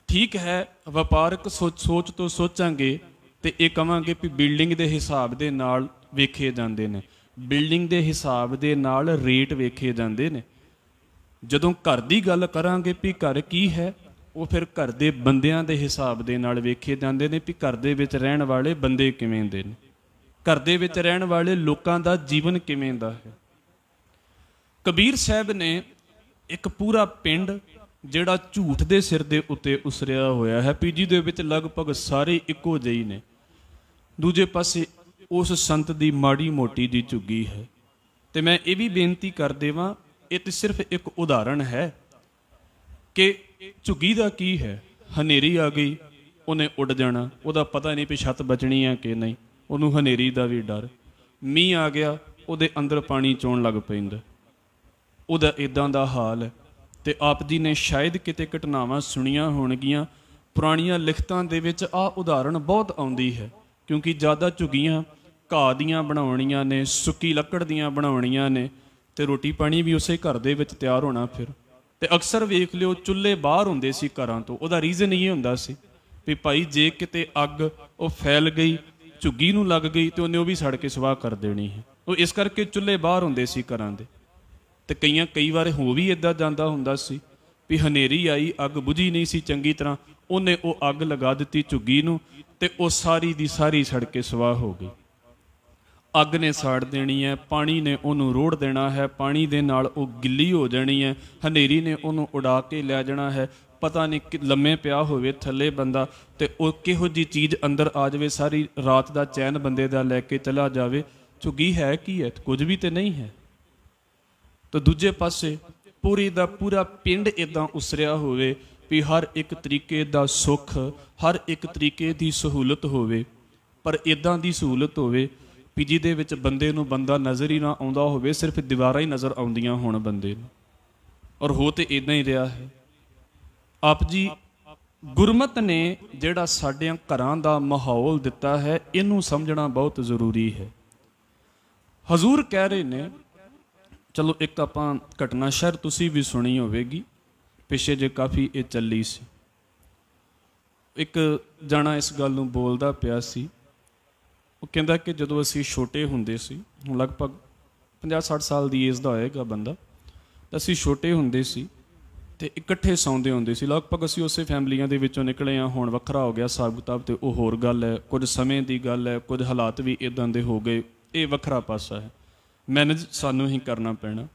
ਠੀਕ ਹੈ ਵਪਾਰਕ ਸੋਚ ਤੋਂ ਸੋਚਾਂਗੇ ਤੇ ਇਹ ਕਵਾਂਗੇ ਵੀ ਬਿਲਡਿੰਗ ਦੇ ਹਿਸਾਬ ਦੇ ਨਾਲ ਵੇਖੇ ਜਾਂਦੇ ਨੇ ਬਿਲਡਿੰਗ ਦੇ ਹਿਸਾਬ ਦੇ ਨਾਲ ਰੇਟ ਵੇਖੇ ਜਾਂਦੇ ਨੇ ਜਦੋਂ ਘਰ ਦੀ ਗੱਲ ਕਰਾਂਗੇ ਵੀ ਘਰ ਕੀ ਹੈ ਉਹ ਫਿਰ ਘਰ ਦੇ ਬੰਦਿਆਂ ਦੇ ਹਿਸਾਬ ਦੇ ਨਾਲ ਵੇਖੇ ਜਾਂਦੇ ਨੇ ਵੀ ਘਰ ਦੇ ਵਿੱਚ ਰਹਿਣ ਵਾਲੇ ਬੰਦੇ ਕਿਵੇਂ ਦੇ ਨੇ ਘਰ ਦੇ ਵਿੱਚ ਰਹਿਣ ਵਾਲੇ ਲੋਕਾਂ ਦਾ ਜੀਵਨ ਕਿਵੇਂ ਦਾ ਹੈ ਕਬੀਰ ਸਾਹਿਬ ਨੇ ਇੱਕ ਪੂਰਾ ਪਿੰਡ ਜਿਹੜਾ ਝੂਠ ਦੇ ਸਿਰ ਦੇ ਉੱਤੇ ਉਸਰਿਆ ਹੋਇਆ ਹੈ ਪੀਜੀ ਦੇ ਵਿੱਚ ਲਗਭਗ ਸਾਰੇ ਇੱਕੋ ਜਿਹੇ ਨੇ ਦੂਜੇ ਪਾਸੇ ਉਸ ਸੰਤ ਦੀ ਮਾੜੀ ਮੋਟੀ ਦੀ ਝੁੱਗੀ ਹੈ ਤੇ ਮੈਂ ਇਹ ਵੀ ਬੇਨਤੀ ਕਰ ਦੇਵਾਂ ਇਹ ਤੇ ਸਿਰਫ ਇੱਕ ਉਦਾਹਰਣ ਹੈ ਕਿ ਝੁੱਗੀ ਦਾ ਕੀ ਹੈ ਹਨੇਰੀ ਆ ਗਈ ਉਹਨੇ ਉੱਡ ਜਾਣਾ ਉਹਦਾ ਪਤਾ ਨਹੀਂ ਵੀ ਛੱਤ ਬਚਣੀ ਆ ਕਿ ਨਹੀਂ ਉਹਨੂੰ ਹਨੇਰੀ ਦਾ ਵੀ ਡਰ ਮੀਂਹ ਆ ਗਿਆ ਉਹਦੇ ਅੰਦਰ ਪਾਣੀ ਚੋਣ ਲੱਗ ਪੈਂਦਾ ਉਹਦਾ ਇਦਾਂ ਦਾ ਹਾਲ ਹੈ ਤੇ ਆਪ ਜੀ ਨੇ ਸ਼ਾਇਦ ਕਿਤੇ ਘਟਨਾਵਾਂ ਸੁਣੀਆਂ ਹੋਣਗੀਆਂ ਪੁਰਾਣੀਆਂ ਲਿਖਤਾਂ ਦੇ ਵਿੱਚ ਆ ਉਦਾਹਰਣ ਬਹੁਤ ਆਉਂਦੀ ਹੈ ਕਿਉਂਕਿ ਜ਼ਿਆਦਾ ਝੁਗੀਆਂ ਘਾਹ ਦੀਆਂ ਬਣਾਉਣੀਆਂ ਨੇ ਸੁੱਕੀ ਲੱਕੜ ਦੀਆਂ ਬਣਾਉਣੀਆਂ ਨੇ ਤੇ ਰੋਟੀ ਪਾਣੀ ਵੀ ਉਸੇ ਘਰ ਦੇ ਵਿੱਚ ਤਿਆਰ ਹੋਣਾ ਫਿਰ ਤੇ ਅਕਸਰ ਵੇਖ ਲਿਓ ਚੁੱਲ੍ਹੇ ਬਾਹਰ ਹੁੰਦੇ ਸੀ ਘਰਾਂ ਤੋਂ ਉਹਦਾ ਰੀਜ਼ਨ ਇਹ ਹੁੰਦਾ ਸੀ ਵੀ ਭਾਈ ਜੇ ਕਿਤੇ ਅੱਗ ਉਹ ਫੈਲ ਗਈ ਝੁੱਗੀ ਨੂੰ ਲੱਗ ਗਈ ਤੇ ਉਹਨੇ ਉਹ ਵੀ ਸੜ ਕੇ ਸਵਾਹ ਕਰ ਦੇਣੀ ਹੈ ਉਹ ਇਸ ਕਰਕੇ ਚੁੱਲ੍ਹੇ ਬਾਹਰ ਹੁੰਦੇ ਸੀ ਘਰਾਂ ਦੇ ਤੇ ਕਈਆਂ ਕਈ ਵਾਰ ਹੋ ਵੀ ਇਦਾਂ ਜਾਂਦਾ ਹੁੰਦਾ ਸੀ ਵੀ ਹਨੇਰੀ ਆਈ ਅੱਗ ਬੁਝੀ ਨਹੀਂ ਸੀ ਚੰਗੀ ਤਰ੍ਹਾਂ ਉਹਨੇ ਉਹ ਅੱਗ ਲਗਾ ਦਿੱਤੀ ਝੁੱਗੀ ਨੂੰ ਤੇ ਉਹ ਸਾਰੀ ਦੀ ਸਾਰੀ ਸੜ ਕੇ ਸਵਾਹ ਹੋ ਗਈ ਅੱਗ ਨੇ ਸਾੜ ਦੇਣੀ ਹੈ ਪਾਣੀ ਨੇ ਉਹਨੂੰ ਰੋੜ ਦੇਣਾ ਹੈ ਪਾਣੀ ਦੇ ਨਾਲ ਉਹ ਗਿੱਲੀ ਹੋ ਜਾਣੀ ਹੈ ਹਨੇਰੀ ਨੇ ਉਹਨੂੰ ਉਡਾ ਕੇ ਲੈ ਜਾਣਾ ਹੈ ਪਤਾ ਨਹੀਂ ਕਿ ਲੰਮੇ ਪਿਆ ਹੋਵੇ ਥੱਲੇ ਬੰਦਾ ਤੇ ਉਹ ਕਿਹੋ ਜੀ ਚੀਜ਼ ਅੰਦਰ ਆ ਜਾਵੇ ਸਾਰੀ ਰਾਤ ਦਾ ਚੈਨ ਬੰਦੇ ਦਾ ਲੈ ਕੇ ਚਲਾ ਜਾਵੇ ਝੁਗੀ ਹੈ ਕੀ ਹੈ ਕੁਝ ਵੀ ਤੇ ਨਹੀਂ ਹੈ ਤਾਂ ਦੂਜੇ ਪਾਸੇ ਪੂਰੀ ਦਾ ਪੂਰਾ ਪਿੰਡ ਇਦਾਂ ਉਸਰਿਆ ਹੋਵੇ ਵੀ ਹਰ ਇੱਕ ਤਰੀਕੇ ਦਾ ਸੁੱਖ ਹਰ ਇੱਕ ਤਰੀਕੇ ਦੀ ਸਹੂਲਤ ਹੋਵੇ ਪਰ ਇਦਾਂ ਦੀ ਸਹੂਲਤ ਹੋਵੇ ਵੀ ਜਿਹਦੇ ਵਿੱਚ ਬੰਦੇ ਨੂੰ ਬੰਦਾ ਨਜ਼ਰ ਹੀ ਨਾ ਆਉਂਦਾ ਹੋਵੇ ਸਿਰਫ ਦੀਵਾਰਾਂ ਹੀ ਨਜ਼ਰ ਆਉਂਦੀਆਂ ਹੋਣ ਬੰਦੇ ਨੂੰ ਔਰ ਹੋ ਤੇ ਇਦਾਂ ਹੀ ਰਿਹਾ ਹੈ ਆਪ ਜੀ ਗੁਰਮਤ ਨੇ ਜਿਹੜਾ ਸਾਡਿਆਂ ਘਰਾਂ ਦਾ ਮਾਹੌਲ ਦਿੱਤਾ ਹੈ ਇਹਨੂੰ ਸਮਝਣਾ ਬਹੁਤ ਜ਼ਰੂਰੀ ਹੈ ਹਜ਼ੂਰ ਕਹਿ ਰਹੇ ਨੇ ਚਲੋ ਇੱਕ ਆਪਾਂ ਘਟਨਾ ਸ਼ਰ ਤੁਸੀਂ ਵੀ ਸੁਣੀ ਹੋਵੇਗੀ ਪਿਛੇ ਜੇ ਕਾਫੀ ਇਹ ਚੱਲੀ ਸੀ ਇੱਕ ਜਾਣਾ ਇਸ ਗੱਲ ਨੂੰ ਬੋਲਦਾ ਪਿਆ ਸੀ ਉਹ ਕਹਿੰਦਾ ਕਿ ਜਦੋਂ ਅਸੀਂ ਛੋਟੇ ਹੁੰਦੇ ਸੀ ਹੁਣ ਲਗਭਗ 50-60 ਸਾਲ ਦੀ ਏਜ ਦਾ ਹੋਏਗਾ ਬੰਦਾ ਤਾਂ ਅਸੀਂ ਛੋਟੇ ਹੁੰਦੇ ਸੀ ਤੇ ਇਕੱਠੇ ਸੌਂਦੇ ਹੁੰਦੇ ਸੀ ਲਗਭਗ ਅਸੀਂ ਉਸੇ ਫੈਮਲੀਆਂ ਦੇ ਵਿੱਚੋਂ ਨਿਕਲੇ ਆ ਹੁਣ ਵੱਖਰਾ ਹੋ ਗਿਆ ਸਾਬਤਾਬ ਤੇ ਉਹ ਹੋਰ ਗੱਲ ਹੈ ਕੁਝ ਸਮੇਂ ਦੀ ਗੱਲ ਹੈ ਕੁਝ ਹਾਲਾਤ ਵੀ ਇਦਾਂ ਦੇ ਹੋ ਗਏ ਇਹ ਵੱਖਰਾ ਪਾਸਾ ਹੈ ਮੈਨੇਜ ਸਾਨੂੰ ਹੀ ਕਰਨਾ ਪੈਣਾ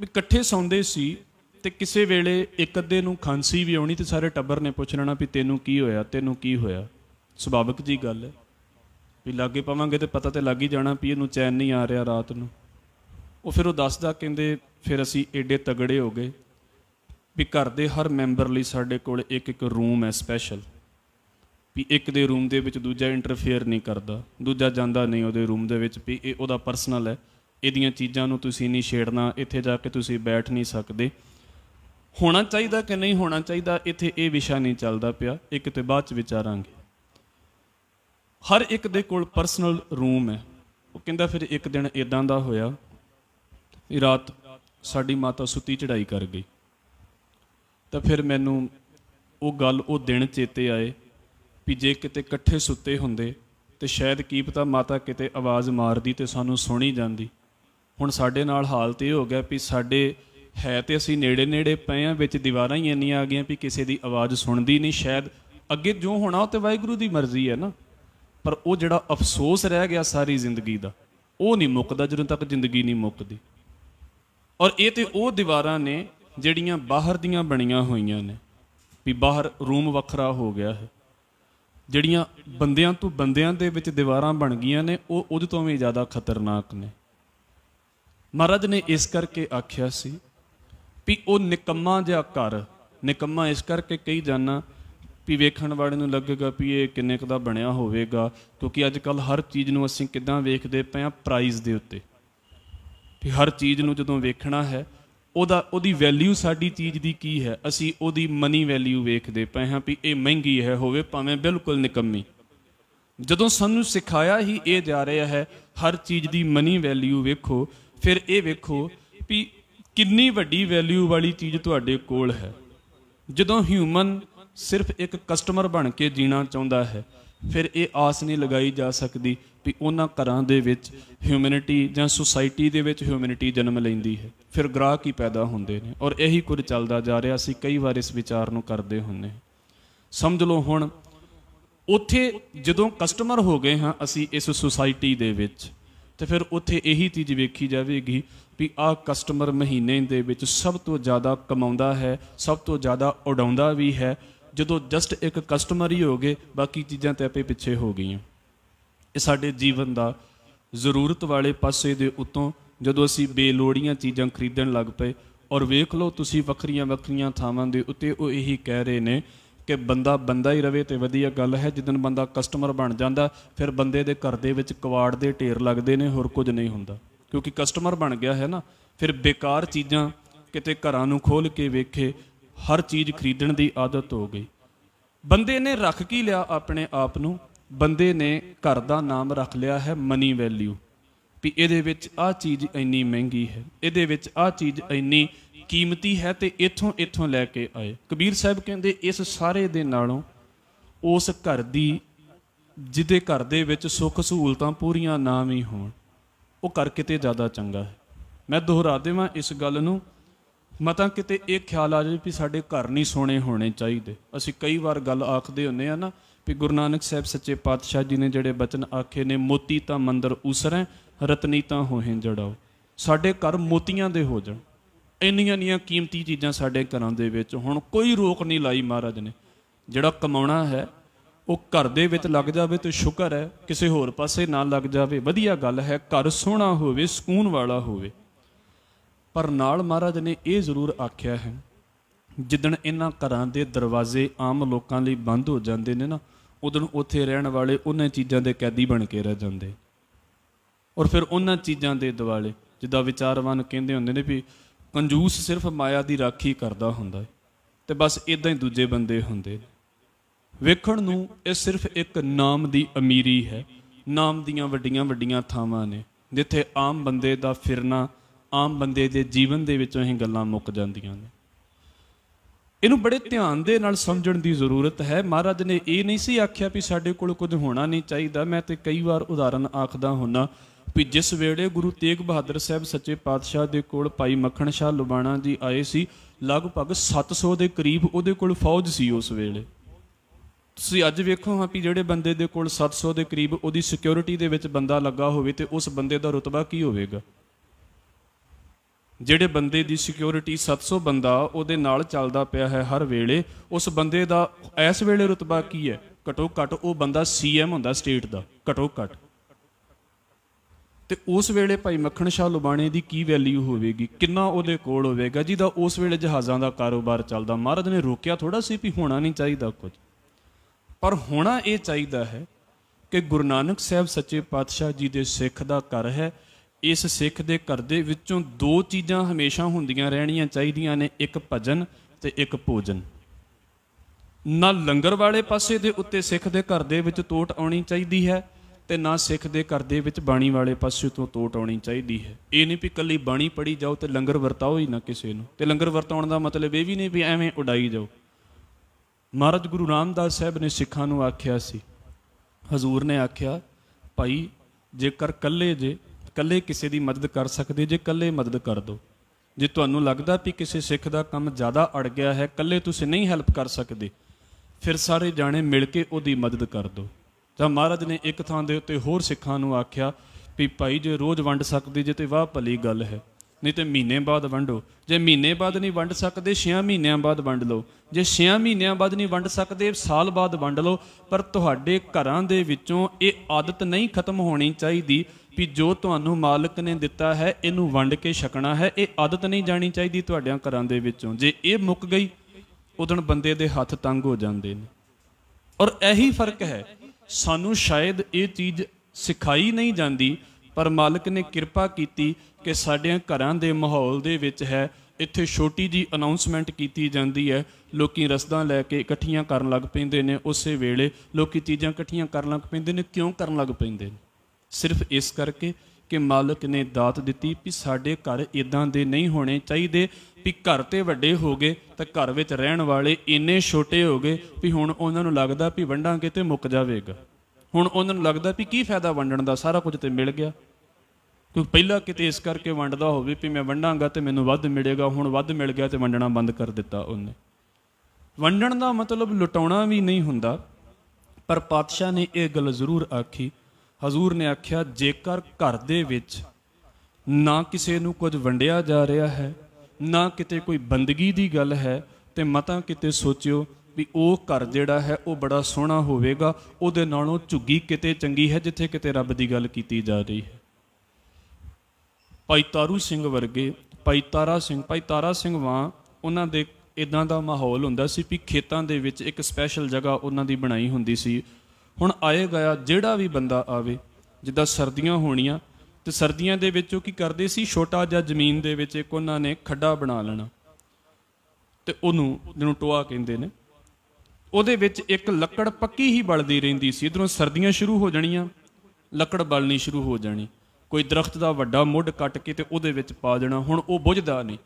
ਵੀ ਇਕੱਠੇ ਸੌਂਦੇ ਸੀ ਤੇ ਕਿਸੇ ਵੇਲੇ ਇੱਕ ਅੱਧੇ ਨੂੰ ਖਾਂਸੀ ਵੀ ਆਉਣੀ ਤੇ ਸਾਰੇ ਟੱਬਰ ਨੇ ਪੁੱਛ ਲੈਣਾ ਵੀ ਤੈਨੂੰ ਕੀ ਹੋਇਆ ਤੈਨੂੰ ਕੀ ਹੋਇਆ ਸੁਭਾਵਿਕ ਜੀ ਗੱਲ ਹੈ ਵੀ ਲਾਗੇ ਪਾਵਾਂਗੇ ਤੇ ਪਤਾ ਤੇ ਲੱਗ ਹੀ ਜਾਣਾ ਵੀ ਇਹਨੂੰ ਚੈਨ ਨਹੀਂ ਆ ਰਿਹਾ ਰਾਤ ਨੂੰ ਉਹ ਫਿਰ ਉਹ ਦੱਸਦਾ ਕਹਿੰਦੇ ਫਿਰ ਅਸੀਂ ਏਡੇ ਤਗੜੇ ਹੋ ਗਏ ਵੀ ਘਰ ਦੇ ਹਰ ਮੈਂਬਰ ਲਈ ਸਾਡੇ ਕੋਲ ਇੱਕ ਇੱਕ ਰੂਮ ਹੈ ਸਪੈਸ਼ਲ ਵੀ ਇੱਕ ਦੇ ਰੂਮ ਦੇ ਵਿੱਚ ਦੂਜਾ ਇੰਟਰਫੇਅਰ ਨਹੀਂ ਕਰਦਾ ਦੂਜਾ ਜਾਂਦਾ ਨਹੀਂ ਉਹਦੇ ਰੂਮ ਦੇ ਵਿੱਚ ਵੀ ਇਹ ਉਹਦਾ ਪਰਸਨਲ ਹੈ ਇਹਦੀਆਂ ਚੀਜ਼ਾਂ ਨੂੰ ਤੁਸੀਂ ਨਹੀਂ ਛੇੜਨਾ ਇੱਥੇ ਜਾ ਕੇ ਤੁਸੀਂ ਬੈਠ ਨਹੀਂ ਸਕਦੇ ਹੋਣਾ ਚਾਹੀਦਾ ਕਿ ਨਹੀਂ ਹੋਣਾ ਚਾਹੀਦਾ ਇੱਥੇ ਇਹ ਵਿਸ਼ਾ ਨਹੀਂ ਚੱਲਦਾ ਪਿਆ ਇਹ ਕਿਤੇ ਬਾਅਦ ਚ ਵਿਚਾਰਾਂਗੇ ਹਰ ਇੱਕ ਦੇ ਕੋਲ ਪਰਸਨਲ ਰੂਮ ਹੈ ਉਹ ਕਹਿੰਦਾ ਫਿਰ ਇੱਕ ਦਿਨ ਇਦਾਂ ਦਾ ਹੋਇਆ ਇਹ ਰਾਤ ਸਾਡੀ ਮਾਤਾ ਸੁੱਤੀ ਚੜਾਈ ਕਰ ਗਈ ਤਾਂ ਫਿਰ ਮੈਨੂੰ ਉਹ ਗੱਲ ਉਹ ਦਿਨ ਚੇਤੇ ਆਏ ਵੀ ਜੇ ਕਿਤੇ ਇਕੱਠੇ ਸੁੱਤੇ ਹੁੰਦੇ ਤੇ ਸ਼ਾਇਦ ਕੀ ਪਤਾ ਮਾਤਾ ਕਿਤੇ ਆਵਾਜ਼ ਮਾਰਦੀ ਤੇ ਸਾਨੂੰ ਸੁਣੀ ਜਾਂਦੀ ਹੁਣ ਸਾਡੇ ਨਾਲ ਹਾਲਤ ਇਹ ਹੋ ਗਿਆ ਵੀ ਸਾਡੇ ਹੈ ਤੇ ਅਸੀਂ ਨੇੜੇ-ਨੇੜੇ ਪਏ ਆ ਵਿੱਚ ਦੀਵਾਰਾਂ ਹੀ ਇੰਨੀਆਂ ਆ ਗਈਆਂ ਵੀ ਕਿਸੇ ਦੀ ਆਵਾਜ਼ ਸੁਣਦੀ ਨਹੀਂ ਸ਼ਾਇਦ ਅੱਗੇ ਜੋ ਹੋਣਾ ਉਹ ਤੇ ਵਾਹਿਗੁਰੂ ਦੀ ਮਰਜ਼ੀ ਹੈ ਨਾ ਪਰ ਉਹ ਜਿਹੜਾ ਅਫਸੋਸ ਰਹਿ ਗਿਆ ਸਾਰੀ ਜ਼ਿੰਦਗੀ ਦਾ ਉਹ ਨਹੀਂ ਮੁੱਕਦਾ ਜਦੋਂ ਤੱਕ ਜ਼ਿੰਦਗੀ ਨਹੀਂ ਮੁੱਕਦੀ ਔਰ ਇਹ ਤੇ ਉਹ ਦੀਵਾਰਾਂ ਨੇ ਜਿਹੜੀਆਂ ਬਾਹਰ ਦੀਆਂ ਬਣੀਆਂ ਹੋਈਆਂ ਨੇ ਵੀ ਬਾਹਰ ਰੂਮ ਵੱਖਰਾ ਹੋ ਗਿਆ ਹੈ ਜਿਹੜੀਆਂ ਬੰਦਿਆਂ ਤੋਂ ਬੰਦਿਆਂ ਦੇ ਵਿੱਚ ਦੀਵਾਰਾਂ ਬਣ ਗਈਆਂ ਨੇ ਉਹ ਉਹਦੇ ਤੋਂ ਵੀ ਜ਼ਿਆਦਾ ਖਤਰਨਾਕ ਨੇ ਮਹਾਰਾਜ ਨੇ ਇਸ ਕਰਕੇ ਆਖਿਆ ਸੀ ਵੀ ਉਹ ਨਿਕੰਮਾ ਜਿਹਾ ਘਰ ਨਿਕੰਮਾ ਇਸ ਕਰਕੇ ਕਹੀ ਜਾਣਾ ਵੀ ਵੇਖਣ ਵਾਲੇ ਨੂੰ ਲੱਗੇਗਾ ਵੀ ਇਹ ਕਿੰਨੇ ਕਦਾ ਬਣਿਆ ਹੋਵੇਗਾ ਕਿਉਂਕਿ ਅੱਜ ਕੱਲ ਹਰ ਚੀਜ਼ ਨੂੰ ਅਸੀਂ ਕਿਦਾਂ ਵੇਖਦੇ ਪਏ ਆ ਪ੍ਰਾਈਸ ਦੇ ਉੱਤੇ ਵੀ ਹਰ ਚੀਜ਼ ਨੂੰ ਜਦੋਂ ਵੇਖਣਾ ਹੈ ਉਹਦਾ ਉਹਦੀ ਵੈਲਿਊ ਸਾਡੀ ਚੀਜ਼ ਦੀ ਕੀ ਹੈ ਅਸੀਂ ਉਹਦੀ ਮਨੀ ਵੈਲਿਊ ਵੇਖਦੇ ਪਏ ਹਾਂ ਵੀ ਇਹ ਮਹਿੰਗੀ ਹੈ ਹੋਵੇ ਭਾਵੇਂ ਬਿਲਕੁਲ ਨਿਕੰਮੀ ਜਦੋਂ ਸਾਨੂੰ ਸਿਖਾਇਆ ਹੀ ਇਹ ਜਾ ਰਿਹਾ ਹੈ ਹਰ ਚੀਜ਼ ਦੀ ਮਨੀ ਵੈਲਿਊ ਵੇਖੋ ਫਿਰ ਇਹ ਵੇਖੋ ਵੀ ਕਿੰਨੀ ਵੱਡੀ ਵੈਲਿਊ ਵਾਲੀ ਚੀਜ਼ ਤੁਹਾਡੇ ਕੋਲ ਹੈ ਜਦੋਂ ਹਿਊਮਨ ਸਿਰਫ ਇੱਕ ਕਸਟਮਰ ਬਣ ਕੇ ਜੀਣਾ ਚਾਹੁੰਦਾ ਹੈ ਫਿਰ ਇਹ ਆਸ ਨਹੀਂ ਲਗਾਈ ਜਾ ਸਕਦੀ ਵੀ ਉਹਨਾਂ ਘਰਾਂ ਦੇ ਵਿੱਚ ਹਿਊਮੈਨਿਟੀ ਜਾਂ ਸੁਸਾਇਟੀ ਦੇ ਵਿੱਚ ਹਿਊਮੈਨਿਟੀ ਜਨਮ ਲੈਂਦੀ ਹੈ ਫਿਰ ਗ੍ਰਾਹਕ ਹੀ ਪੈਦਾ ਹੁੰਦੇ ਨੇ ਔਰ ਇਹੀ ਕੁਝ ਚੱਲਦਾ ਜਾ ਰਿਹਾ ਸੀ ਕਈ ਵਾਰ ਇਸ ਵਿਚਾਰ ਨੂੰ ਕਰਦੇ ਹੁੰਨੇ ਸਮਝ ਲਓ ਹੁਣ ਉੱਥੇ ਜਦੋਂ ਕਸਟਮਰ ਹੋ ਗਏ ਹਾਂ ਅਸੀਂ ਇਸ ਸੁਸਾਇਟੀ ਦੇ ਵਿੱਚ ਤੇ ਫਿਰ ਉੱਥੇ ਇਹੀ ਚੀਜ਼ ਵੇਖੀ ਜਾਵੇਗੀ ਵੀ ਆਹ ਕਸਟਮਰ ਮਹੀਨੇ ਦੇ ਵਿੱਚ ਸਭ ਤੋਂ ਜ਼ਿਆਦਾ ਕਮਾਉਂਦਾ ਹੈ ਸਭ ਤੋਂ ਜ਼ਿਆਦਾ ਉਡਾਉਂਦਾ ਵੀ ਹੈ ਜਦੋਂ ਜਸਟ ਇੱਕ ਕਸਟਮਰ ਹੀ ਹੋ ਗਏ ਬਾਕੀ ਚੀਜ਼ਾਂ ਤੇ ਆਪੇ ਪਿੱਛੇ ਹੋ ਗਈਆਂ ਇਹ ਸਾਡੇ ਜੀਵਨ ਦਾ ਜ਼ਰੂਰਤ ਵਾਲੇ ਪਾਸੇ ਦੇ ਉਤੋਂ ਜਦੋਂ ਅਸੀਂ ਬੇਲੋੜੀਆਂ ਚੀਜ਼ਾਂ ਖਰੀਦਣ ਲੱਗ ਪਏ ਔਰ ਵੇਖ ਲਓ ਤੁਸੀਂ ਵੱਖਰੀਆਂ ਵੱਖਰੀਆਂ ਥਾਵਾਂ ਦੇ ਉੱਤੇ ਉਹ ਇਹੀ ਕਹਿ ਰਹੇ ਨੇ ਕਿ ਬੰਦਾ ਬੰਦਾ ਹੀ ਰਵੇ ਤੇ ਵਧੀਆ ਗੱਲ ਹੈ ਜਦੋਂ ਬੰਦਾ ਕਸਟਮਰ ਬਣ ਜਾਂਦਾ ਫਿਰ ਬੰਦੇ ਦੇ ਘਰ ਦੇ ਵਿੱਚ ਕਵਾੜ ਦੇ ਢੇਰ ਲੱਗਦੇ ਨੇ ਹੋਰ ਕੁਝ ਨਹੀਂ ਹੁੰਦਾ ਕਿਉਂਕਿ ਕਸਟਮਰ ਬਣ ਗਿਆ ਹੈ ਨਾ ਫਿਰ ਬੇਕਾਰ ਚੀਜ਼ਾਂ ਕਿਤੇ ਘਰਾਂ ਨੂੰ ਖੋਲ ਕੇ ਵੇਖੇ ਹਰ ਚੀਜ਼ ਖਰੀਦਣ ਦੀ ਆਦਤ ਹੋ ਗਈ ਬੰਦੇ ਨੇ ਰੱਖ ਕੀ ਲਿਆ ਆਪਣੇ ਆਪ ਨੂੰ ਬੰਦੇ ਨੇ ਘਰ ਦਾ ਨਾਮ ਰੱਖ ਲਿਆ ਹੈ ਮਨੀ ਵੈਲਿਊ ਵੀ ਇਹਦੇ ਵਿੱਚ ਆ ਚੀਜ਼ ਇੰਨੀ ਮਹਿੰਗੀ ਹੈ ਇਹਦੇ ਵਿੱਚ ਆ ਚੀਜ਼ ਇੰਨੀ ਕੀਮਤੀ ਹੈ ਤੇ ਇਥੋਂ ਇਥੋਂ ਲੈ ਕੇ ਆਏ ਕਬੀਰ ਸਾਹਿਬ ਕਹਿੰਦੇ ਇਸ ਸਾਰੇ ਦੇ ਨਾਲੋਂ ਉਸ ਘਰ ਦੀ ਜਿਹਦੇ ਘਰ ਦੇ ਵਿੱਚ ਸੁੱਖ ਸਹੂਲਤਾਂ ਪੂਰੀਆਂ ਨਾ ਵੀ ਹੋਣ ਉਹ ਘਰ ਕਿਤੇ ਜ਼ਿਆਦਾ ਚੰਗਾ ਹੈ ਮੈਂ ਦੁਹਰਾ ਦੇਵਾਂ ਇਸ ਗੱਲ ਨੂੰ ਮਤਾਂ ਕਿਤੇ ਇਹ ਖਿਆਲ ਆ ਜਾਵੇ ਵੀ ਸਾਡੇ ਘਰ ਨਹੀਂ ਸੋਹਣੇ ਹੋਣੇ ਚਾਹੀਦੇ ਅਸੀਂ ਕਈ ਵਾਰ ਗੱਲ ਆਖਦੇ ਹੁੰਨੇ ਆ ਨਾ ਵੀ ਗੁਰੂ ਨਾਨਕ ਸਾਹਿਬ ਸੱਚੇ ਪਾਤਸ਼ਾਹ ਜੀ ਨੇ ਜਿਹੜੇ ਬਚਨ ਆਖੇ ਨੇ ਮੋਤੀ ਤਾਂ ਮੰਦਰ ਉਸਰੈ ਰਤਨੀ ਤਾਂ ਹੋਹੇ ਜੜਾਓ ਸਾਡੇ ਘਰ ਮੋਤੀਆਂ ਦੇ ਹੋ ਜਾਣ ਇੰਨੀਆਂ ਨੀਆਂ ਕੀਮਤੀ ਚੀਜ਼ਾਂ ਸਾਡੇ ਘਰਾਂ ਦੇ ਵਿੱਚ ਹੁਣ ਕੋਈ ਰੋਕ ਨਹੀਂ ਲਾਈ ਮਹਾਰਾਜ ਨੇ ਜਿਹੜਾ ਕਮਾਉਣਾ ਹੈ ਉਹ ਘਰ ਦੇ ਵਿੱਚ ਲੱਗ ਜਾਵੇ ਤੇ ਸ਼ੁਕਰ ਹੈ ਕਿਸੇ ਹੋਰ ਪਾਸੇ ਨਾ ਲੱਗ ਜਾਵੇ ਵਧੀਆ ਗੱਲ ਹੈ ਘਰ ਸੋਹਣਾ ਹੋਵੇ ਸਕੂਨ ਵਾਲਾ ਹੋਵੇ ਪਰ ਨਾਲ ਮਹਾਰਾਜ ਨੇ ਇਹ ਜ਼ਰੂਰ ਆਖਿਆ ਹੈ ਜਿੱਦਣ ਇਹਨਾਂ ਘਰਾਂ ਦੇ ਦਰਵਾਜ਼ੇ ਆਮ ਲੋਕਾਂ ਲਈ ਬੰਦ ਹੋ ਜਾਂਦੇ ਨੇ ਨਾ ਉਦੋਂ ਉੱਥੇ ਰਹਿਣ ਵਾਲੇ ਉਹਨਾਂ ਚੀਜ਼ਾਂ ਦੇ ਕੈਦੀ ਬਣ ਕੇ ਰਹਿ ਜਾਂਦੇ ਔਰ ਫਿਰ ਉਹਨਾਂ ਚੀਜ਼ਾਂ ਦੇ ਦਿਵਾਲੇ ਜਿੱਦਾਂ ਵਿਚਾਰਵਾਨ ਕਹਿੰਦੇ ਹੁੰਦੇ ਨੇ ਵੀ ਕੰਜੂਸ ਸਿਰਫ ਮਾਇਆ ਦੀ ਰਾਖੀ ਕਰਦਾ ਹੁੰਦਾ ਹੈ ਤੇ ਬਸ ਇਦਾਂ ਹੀ ਦੂਜੇ ਬੰਦੇ ਹੁੰਦੇ ਵੇਖਣ ਨੂੰ ਇਹ ਸਿਰਫ ਇੱਕ ਨਾਮ ਦੀ ਅਮੀਰੀ ਹੈ ਨਾਮ ਦੀਆਂ ਵੱਡੀਆਂ ਵੱਡੀਆਂ ਥਾਵਾਂ ਨੇ ਜਿੱਥੇ ਆਮ ਬੰਦੇ ਦਾ ਫਿਰਨਾ ਆਮ ਬੰਦੇ ਦੇ ਜੀਵਨ ਦੇ ਵਿੱਚੋਂ ਇਹ ਗੱਲਾਂ ਮੁੱਕ ਜਾਂਦੀਆਂ ਨੇ ਇਹਨੂੰ ਬੜੇ ਧਿਆਨ ਦੇ ਨਾਲ ਸਮਝਣ ਦੀ ਜ਼ਰੂਰਤ ਹੈ ਮਹਾਰਾਜ ਨੇ ਇਹ ਨਹੀਂ ਸੀ ਆਖਿਆ ਵੀ ਸਾਡੇ ਕੋਲ ਕੁਝ ਹੋਣਾ ਨਹੀਂ ਚਾਹੀਦਾ ਮੈਂ ਤੇ ਕਈ ਵਾਰ ਉਦਾਹਰਨ ਆਖਦਾ ਹੁੰਨਾ ਵੀ ਜਿਸ ਵੇਲੇ ਗੁਰੂ ਤੇਗ ਬਹਾਦਰ ਸਾਹਿਬ ਸੱਚੇ ਪਾਤਸ਼ਾਹ ਦੇ ਕੋਲ ਭਾਈ ਮੱਖਣ ਸ਼ਾਹ ਲੁਬਾਣਾ ਜੀ ਆਏ ਸੀ ਲਗਭਗ 700 ਦੇ ਕਰੀਬ ਉਹਦੇ ਕੋਲ ਫੌਜ ਸੀ ਉਸ ਵੇਲੇ ਤੁਸੀਂ ਅੱਜ ਵੇਖੋ ਹਾਂ ਵੀ ਜਿਹੜੇ ਬੰਦੇ ਦੇ ਕੋਲ 700 ਦੇ ਕਰੀਬ ਉਹਦੀ ਸਿਕਿਉਰਿਟੀ ਦੇ ਵਿੱਚ ਬੰਦਾ ਲੱਗਾ ਹੋਵੇ ਤੇ ਉਸ ਬੰਦੇ ਦਾ ਰਤਬਾ ਕੀ ਹੋਵੇਗਾ ਜਿਹੜੇ ਬੰਦੇ ਦੀ ਸਿਕਿਉਰਿਟੀ 700 ਬੰਦਾ ਉਹਦੇ ਨਾਲ ਚੱਲਦਾ ਪਿਆ ਹੈ ਹਰ ਵੇਲੇ ਉਸ ਬੰਦੇ ਦਾ ਇਸ ਵੇਲੇ ਰਤਬਾ ਕੀ ਹੈ ਘਟੋ ਘਟ ਉਹ ਬੰਦਾ ਸੀਐਮ ਹੁੰਦਾ ਸਟੇਟ ਦਾ ਘਟੋ ਘਟ ਤੇ ਉਸ ਵੇਲੇ ਭਾਈ ਮੱਖਣ ਸ਼ਾਹ ਲੁਬਾਣੇ ਦੀ ਕੀ ਵੈਲਿਊ ਹੋਵੇਗੀ ਕਿੰਨਾ ਉਹਦੇ ਕੋਲ ਹੋਵੇਗਾ ਜਿਹਦਾ ਉਸ ਵੇਲੇ ਜਹਾਜ਼ਾਂ ਦਾ ਕਾਰੋਬਾਰ ਚੱਲਦਾ ਮਹਾਰਾਜ ਨੇ ਰੋਕਿਆ ਥੋੜਾ ਸੀ ਵੀ ਹੋਣਾ ਨਹੀਂ ਚਾਹੀਦਾ ਕੁਝ ਪਰ ਹੋਣਾ ਇਹ ਚਾਹੀਦਾ ਹੈ ਕਿ ਗੁਰੂ ਨਾਨਕ ਸਾਹਿਬ ਸੱਚੇ ਪਾਤਸ਼ਾਹ ਜੀ ਦੇ ਸਿੱਖ ਦਾ ਘਰ ਹੈ ਇਸ ਸਿੱਖ ਦੇ ਘਰ ਦੇ ਵਿੱਚੋਂ ਦੋ ਚੀਜ਼ਾਂ ਹਮੇਸ਼ਾ ਹੁੰਦੀਆਂ ਰਹਿਣੀਆਂ ਚਾਹੀਦੀਆਂ ਨੇ ਇੱਕ ਭਜਨ ਤੇ ਇੱਕ ਭੋਜਨ ਨਾ ਲੰਗਰ ਵਾਲੇ ਪਾਸੇ ਦੇ ਉੱਤੇ ਸਿੱਖ ਦੇ ਘਰ ਦੇ ਵਿੱਚ ਤੋਟ ਆਉਣੀ ਚਾਹੀਦੀ ਹੈ ਤੇ ਨਾ ਸਿੱਖ ਦੇ ਘਰ ਦੇ ਵਿੱਚ ਬਾਣੀ ਵਾਲੇ ਪਾਸੇ ਤੋਂ ਤੋਟ ਆਉਣੀ ਚਾਹੀਦੀ ਹੈ ਇਹ ਨਹੀਂ ਵੀ ਕੱਲੀ ਬਾਣੀ ਪੜੀ ਜਾਓ ਤੇ ਲੰਗਰ ਵਰਤਾਓ ਹੀ ਨਾ ਕਿਸੇ ਨੂੰ ਤੇ ਲੰਗਰ ਵਰਤਾਉਣ ਦਾ ਮਤਲਬ ਇਹ ਵੀ ਨਹੀਂ ਵੀ ਐਵੇਂ ਉਡਾਈ ਜਾਓ ਮਹਾਰਾਜ ਗੁਰੂ ਰਾਮਦਾਸ ਸਾਹਿਬ ਨੇ ਸਿੱਖਾਂ ਨੂੰ ਆਖਿਆ ਸੀ ਹਜ਼ੂਰ ਨੇ ਆਖਿਆ ਭਾਈ ਜੇਕਰ ਕੱਲੇ ਜੇ ਕੱਲੇ ਕਿਸੇ ਦੀ ਮਦਦ ਕਰ ਸਕਦੇ ਜੇ ਕੱਲੇ ਮਦਦ ਕਰ ਦੋ ਜੇ ਤੁਹਾਨੂੰ ਲੱਗਦਾ ਵੀ ਕਿਸੇ ਸਿੱਖ ਦਾ ਕੰਮ ਜ਼ਿਆਦਾ ਅੜ ਗਿਆ ਹੈ ਕੱਲੇ ਤੁਸੀਂ ਨਹੀਂ ਹੈਲਪ ਕਰ ਸਕਦੇ ਫਿਰ ਸਾਰੇ ਜਾਣੇ ਮਿਲ ਕੇ ਉਹਦੀ ਮਦਦ ਕਰ ਦੋ ਤਾਂ ਮਹਾਰਾਜ ਨੇ ਇੱਕ ਥਾਂ ਦੇ ਉੱਤੇ ਹੋਰ ਸਿੱਖਾਂ ਨੂੰ ਆਖਿਆ ਵੀ ਭਾਈ ਜੇ ਰੋਜ਼ ਵੰਡ ਸਕਦੇ ਜੇ ਤੇ ਵਾਹ ਭਲੀ ਗੱਲ ਹੈ ਨਹੀਂ ਤੇ ਮਹੀਨੇ ਬਾਅਦ ਵੰਡੋ ਜੇ ਮਹੀਨੇ ਬਾਅਦ ਨਹੀਂ ਵੰਡ ਸਕਦੇ 6 ਮਹੀਨਿਆਂ ਬਾਅਦ ਵੰਡ ਲਓ ਜੇ 6 ਮਹੀਨਿਆਂ ਬਾਅਦ ਨਹੀਂ ਵੰਡ ਸਕਦੇ ਸਾਲ ਬਾਅਦ ਵੰਡ ਲਓ ਪਰ ਤੁਹਾਡੇ ਘਰਾਂ ਦੇ ਵਿੱਚੋਂ ਇਹ ਆਦਤ ਨਹੀਂ ਖਤਮ ਹੋਣੀ ਚਾਹੀਦੀ ਵੀ ਜੋ ਤੁਹਾਨੂੰ ਮਾਲਕ ਨੇ ਦਿੱਤਾ ਹੈ ਇਹਨੂੰ ਵੰਡ ਕੇ ਛਕਣਾ ਹੈ ਇਹ ਆਦਤ ਨਹੀਂ ਜਾਣੀ ਚਾਹੀਦੀ ਤੁਹਾਡਿਆਂ ਘਰਾਂ ਦੇ ਵਿੱਚੋਂ ਜੇ ਇਹ ਮੁੱਕ ਗਈ ਉਦੋਂ ਬੰਦੇ ਦੇ ਹੱਥ ਤੰਗ ਹੋ ਜਾਂਦੇ ਨੇ ਔਰ ਇਹੀ ਫਰਕ ਹੈ ਸਾਨੂੰ ਸ਼ਾਇਦ ਇਹ ਚੀਜ਼ ਸਿਖਾਈ ਨਹੀਂ ਜਾਂਦੀ ਪਰ ਮਾਲਕ ਨੇ ਕਿਰਪਾ ਕੀਤੀ ਕਿ ਸਾਡਿਆਂ ਘਰਾਂ ਦੇ ਮਾਹੌਲ ਦੇ ਵਿੱਚ ਹੈ ਇੱਥੇ ਛੋਟੀ ਜੀ ਅਨਾਉਂਸਮੈਂਟ ਕੀਤੀ ਜਾਂਦੀ ਹੈ ਲੋਕੀ ਰਸਦਾਂ ਲੈ ਕੇ ਇਕੱਠੀਆਂ ਕਰਨ ਲੱਗ ਪੈਂਦੇ ਨੇ ਉਸੇ ਵੇਲੇ ਲੋਕੀ ਚੀਜ਼ਾਂ ਇਕੱਠੀਆਂ ਕਰਨ ਲੱਗ ਪੈਂਦੇ ਨੇ ਕਿਉਂ ਕਰਨ ਲੱਗ ਪੈਂਦੇ ਨੇ ਸਿਰਫ ਇਸ ਕਰਕੇ ਕਿ ਮਾਲਕ ਨੇ ਦਾਤ ਦਿੱਤੀ ਕਿ ਸਾਡੇ ਘਰ ਇਦਾਂ ਦੇ ਨਹੀਂ ਹੋਣੇ ਚਾਹੀਦੇ ਵੀ ਘਰ ਤੇ ਵੱਡੇ ਹੋ ਗਏ ਤਾਂ ਘਰ ਵਿੱਚ ਰਹਿਣ ਵਾਲੇ ਇੰਨੇ ਛੋਟੇ ਹੋ ਗਏ ਵੀ ਹੁਣ ਉਹਨਾਂ ਨੂੰ ਲੱਗਦਾ ਵੀ ਵੰਡਾਂਗੇ ਤੇ ਮੁੱਕ ਜਾਵੇਗਾ ਹੁਣ ਉਹਨਾਂ ਨੂੰ ਲੱਗਦਾ ਵੀ ਕੀ ਫਾਇਦਾ ਵੰਡਣ ਦਾ ਸਾਰਾ ਕੁਝ ਤੇ ਮਿਲ ਗਿਆ ਕਿਉਂ ਪਹਿਲਾਂ ਕਿਤੇ ਇਸ ਕਰਕੇ ਵੰਡਦਾ ਹੋਵੇ ਵੀ ਮੈਂ ਵੰਡਾਂਗਾ ਤੇ ਮੈਨੂੰ ਵੱਧ ਮਿਲੇਗਾ ਹੁਣ ਵੱਧ ਮਿਲ ਗਿਆ ਤੇ ਵੰਡਣਾ ਬੰਦ ਕਰ ਦਿੱਤਾ ਉਹਨੇ ਵੰਡਣ ਦਾ ਮਤਲਬ ਲੁਟਾਉਣਾ ਵੀ ਨਹੀਂ ਹੁੰਦਾ ਪਰ ਪਾਤਸ਼ਾਹ ਨੇ ਇਹ ਗੱਲ ਜ਼ਰੂਰ ਆਖੀ ਹਜ਼ੂਰ ਨੇ ਆਖਿਆ ਜੇਕਰ ਘਰ ਦੇ ਵਿੱਚ ਨਾ ਕਿਸੇ ਨੂੰ ਕੁਝ ਵੰਡਿਆ ਜਾ ਰਿਹਾ ਹੈ ਨਾ ਕਿਤੇ ਕੋਈ ਬੰਦਗੀ ਦੀ ਗੱਲ ਹੈ ਤੇ ਮਤਾਂ ਕਿਤੇ ਸੋਚਿਓ ਵੀ ਉਹ ਘਰ ਜਿਹੜਾ ਹੈ ਉਹ ਬੜਾ ਸੋਹਣਾ ਹੋਵੇਗਾ ਉਹਦੇ ਨਾਲੋਂ ਝੁੱਗੀ ਕਿਤੇ ਚੰਗੀ ਹੈ ਜਿੱਥੇ ਕਿਤੇ ਰੱਬ ਦੀ ਗੱਲ ਕੀਤੀ ਜਾ ਰਹੀ ਹੈ ਭਾਈ ਤਾਰੂ ਸਿੰਘ ਵਰਗੇ ਭਾਈ ਤਾਰਾ ਸਿੰਘ ਭਾਈ ਤਾਰਾ ਸਿੰਘ ਵਾਂ ਉਹਨਾਂ ਦੇ ਇਦਾਂ ਦਾ ਮਾਹੌਲ ਹੁੰਦਾ ਸੀ ਵੀ ਖੇਤਾਂ ਦੇ ਵਿੱਚ ਇੱਕ ਸਪੈਸ਼ਲ ਜਗ੍ਹਾ ਉਹਨਾਂ ਦੀ ਬਣਾਈ ਹੁੰਦੀ ਸੀ ਹੁਣ ਆਏ ਗਿਆ ਜਿਹੜਾ ਵੀ ਬੰਦਾ ਆਵੇ ਜਿੱਦਾਂ ਸਰਦੀਆਂ ਹੋਣੀਆਂ ਤੇ ਸਰਦੀਆਂ ਦੇ ਵਿੱਚ ਉਹ ਕੀ ਕਰਦੇ ਸੀ ਛੋਟਾ ਜਿਹਾ ਜ਼ਮੀਨ ਦੇ ਵਿੱਚ ਇੱਕ ਉਹਨਾਂ ਨੇ ਖੱਡਾ ਬਣਾ ਲੈਣਾ ਤੇ ਉਹਨੂੰ ਜਿਹਨੂੰ ਟੋਆ ਕਹਿੰਦੇ ਨੇ ਉਹਦੇ ਵਿੱਚ ਇੱਕ ਲੱਕੜ ਪੱਕੀ ਹੀ ਬਲਦੀ ਰਹਿੰਦੀ ਸੀ ਇਧਰੋਂ ਸਰਦੀਆਂ ਸ਼ੁਰੂ ਹੋ ਜਾਣੀਆਂ ਲੱਕੜ ਬਲਣੀ ਸ਼ੁਰੂ ਹੋ ਜਾਣੀ ਕੋਈ ਦਰਖਤ ਦਾ ਵੱਡਾ ਮੁੱਢ ਕੱਟ ਕੇ ਤੇ ਉਹਦੇ ਵਿੱਚ ਪਾ ਦੇਣਾ ਹੁਣ ਉਹ ਬੁਝਦਾ ਨਹੀਂ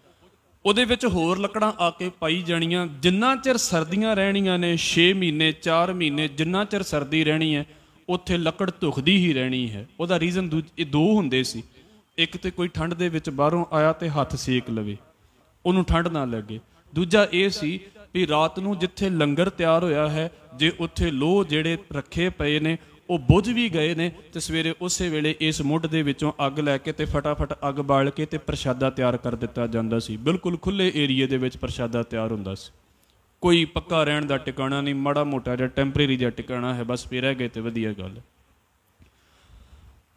ਉਹਦੇ ਵਿੱਚ ਹੋਰ ਲੱਕੜਾਂ ਆ ਕੇ ਪਾਈ ਜਾਣੀਆਂ ਜਿੰਨਾ ਚਿਰ ਸਰਦੀਆਂ ਰਹਿਣੀਆਂ ਨੇ 6 ਮਹੀਨੇ 4 ਮਹੀਨੇ ਜਿੰਨਾ ਚਿਰ ਸਰਦੀ ਰਹਿਣੀ ਹੈ ਉੱਥੇ ਲੱਕੜ ਧੁਖਦੀ ਹੀ ਰਹਿਣੀ ਹੈ ਉਹਦਾ ਰੀਜ਼ਨ ਇਹ ਦੋ ਹੁੰਦੇ ਸੀ ਇੱਕ ਤੇ ਕੋਈ ਠੰਡ ਦੇ ਵਿੱਚ ਬਾਹਰੋਂ ਆਇਆ ਤੇ ਹੱਥ ਸੇਕ ਲਵੇ ਉਹਨੂੰ ਠੰਡ ਨਾ ਲੱਗੇ ਦੂਜਾ ਇਹ ਸੀ ਵੀ ਰਾਤ ਨੂੰ ਜਿੱਥੇ ਲੰਗਰ ਤਿਆਰ ਹੋਇਆ ਹੈ ਜੇ ਉੱਥੇ ਲੋਹ ਜਿਹੜੇ ਰੱਖੇ ਪਏ ਨੇ ਉਹ ਬੁੱਝ ਵੀ ਗਏ ਨੇ ਤੇ ਸਵੇਰੇ ਉਸੇ ਵੇਲੇ ਇਸ ਮੁੱਢ ਦੇ ਵਿੱਚੋਂ ਅੱਗ ਲੈ ਕੇ ਤੇ ਫਟਾਫਟ ਅੱਗ ਬਾਲ ਕੇ ਤੇ ਪ੍ਰਸ਼ਾਦਾ ਤਿਆਰ ਕਰ ਦਿੱਤਾ ਜਾਂਦਾ ਸੀ ਬਿਲਕੁਲ ਖੁੱਲੇ ਏਰੀਏ ਦੇ ਵਿੱਚ ਪ੍ਰਸ਼ਾਦਾ ਤਿਆਰ ਹੁੰਦਾ ਸੀ ਕੋਈ ਪੱਕਾ ਰਹਿਣ ਦਾ ਟਿਕਾਣਾ ਨਹੀਂ ਮਾੜਾ ਮੋਟਾ ਜਿਹਾ ਟੈਂਪਰੇਰੀ ਜਿਹਾ ਟਿਕਾਣਾ ਹੈ ਬਸ ਫੇਰ ਰਹਿ ਗਏ ਤੇ ਵਧੀਆ ਗੱਲ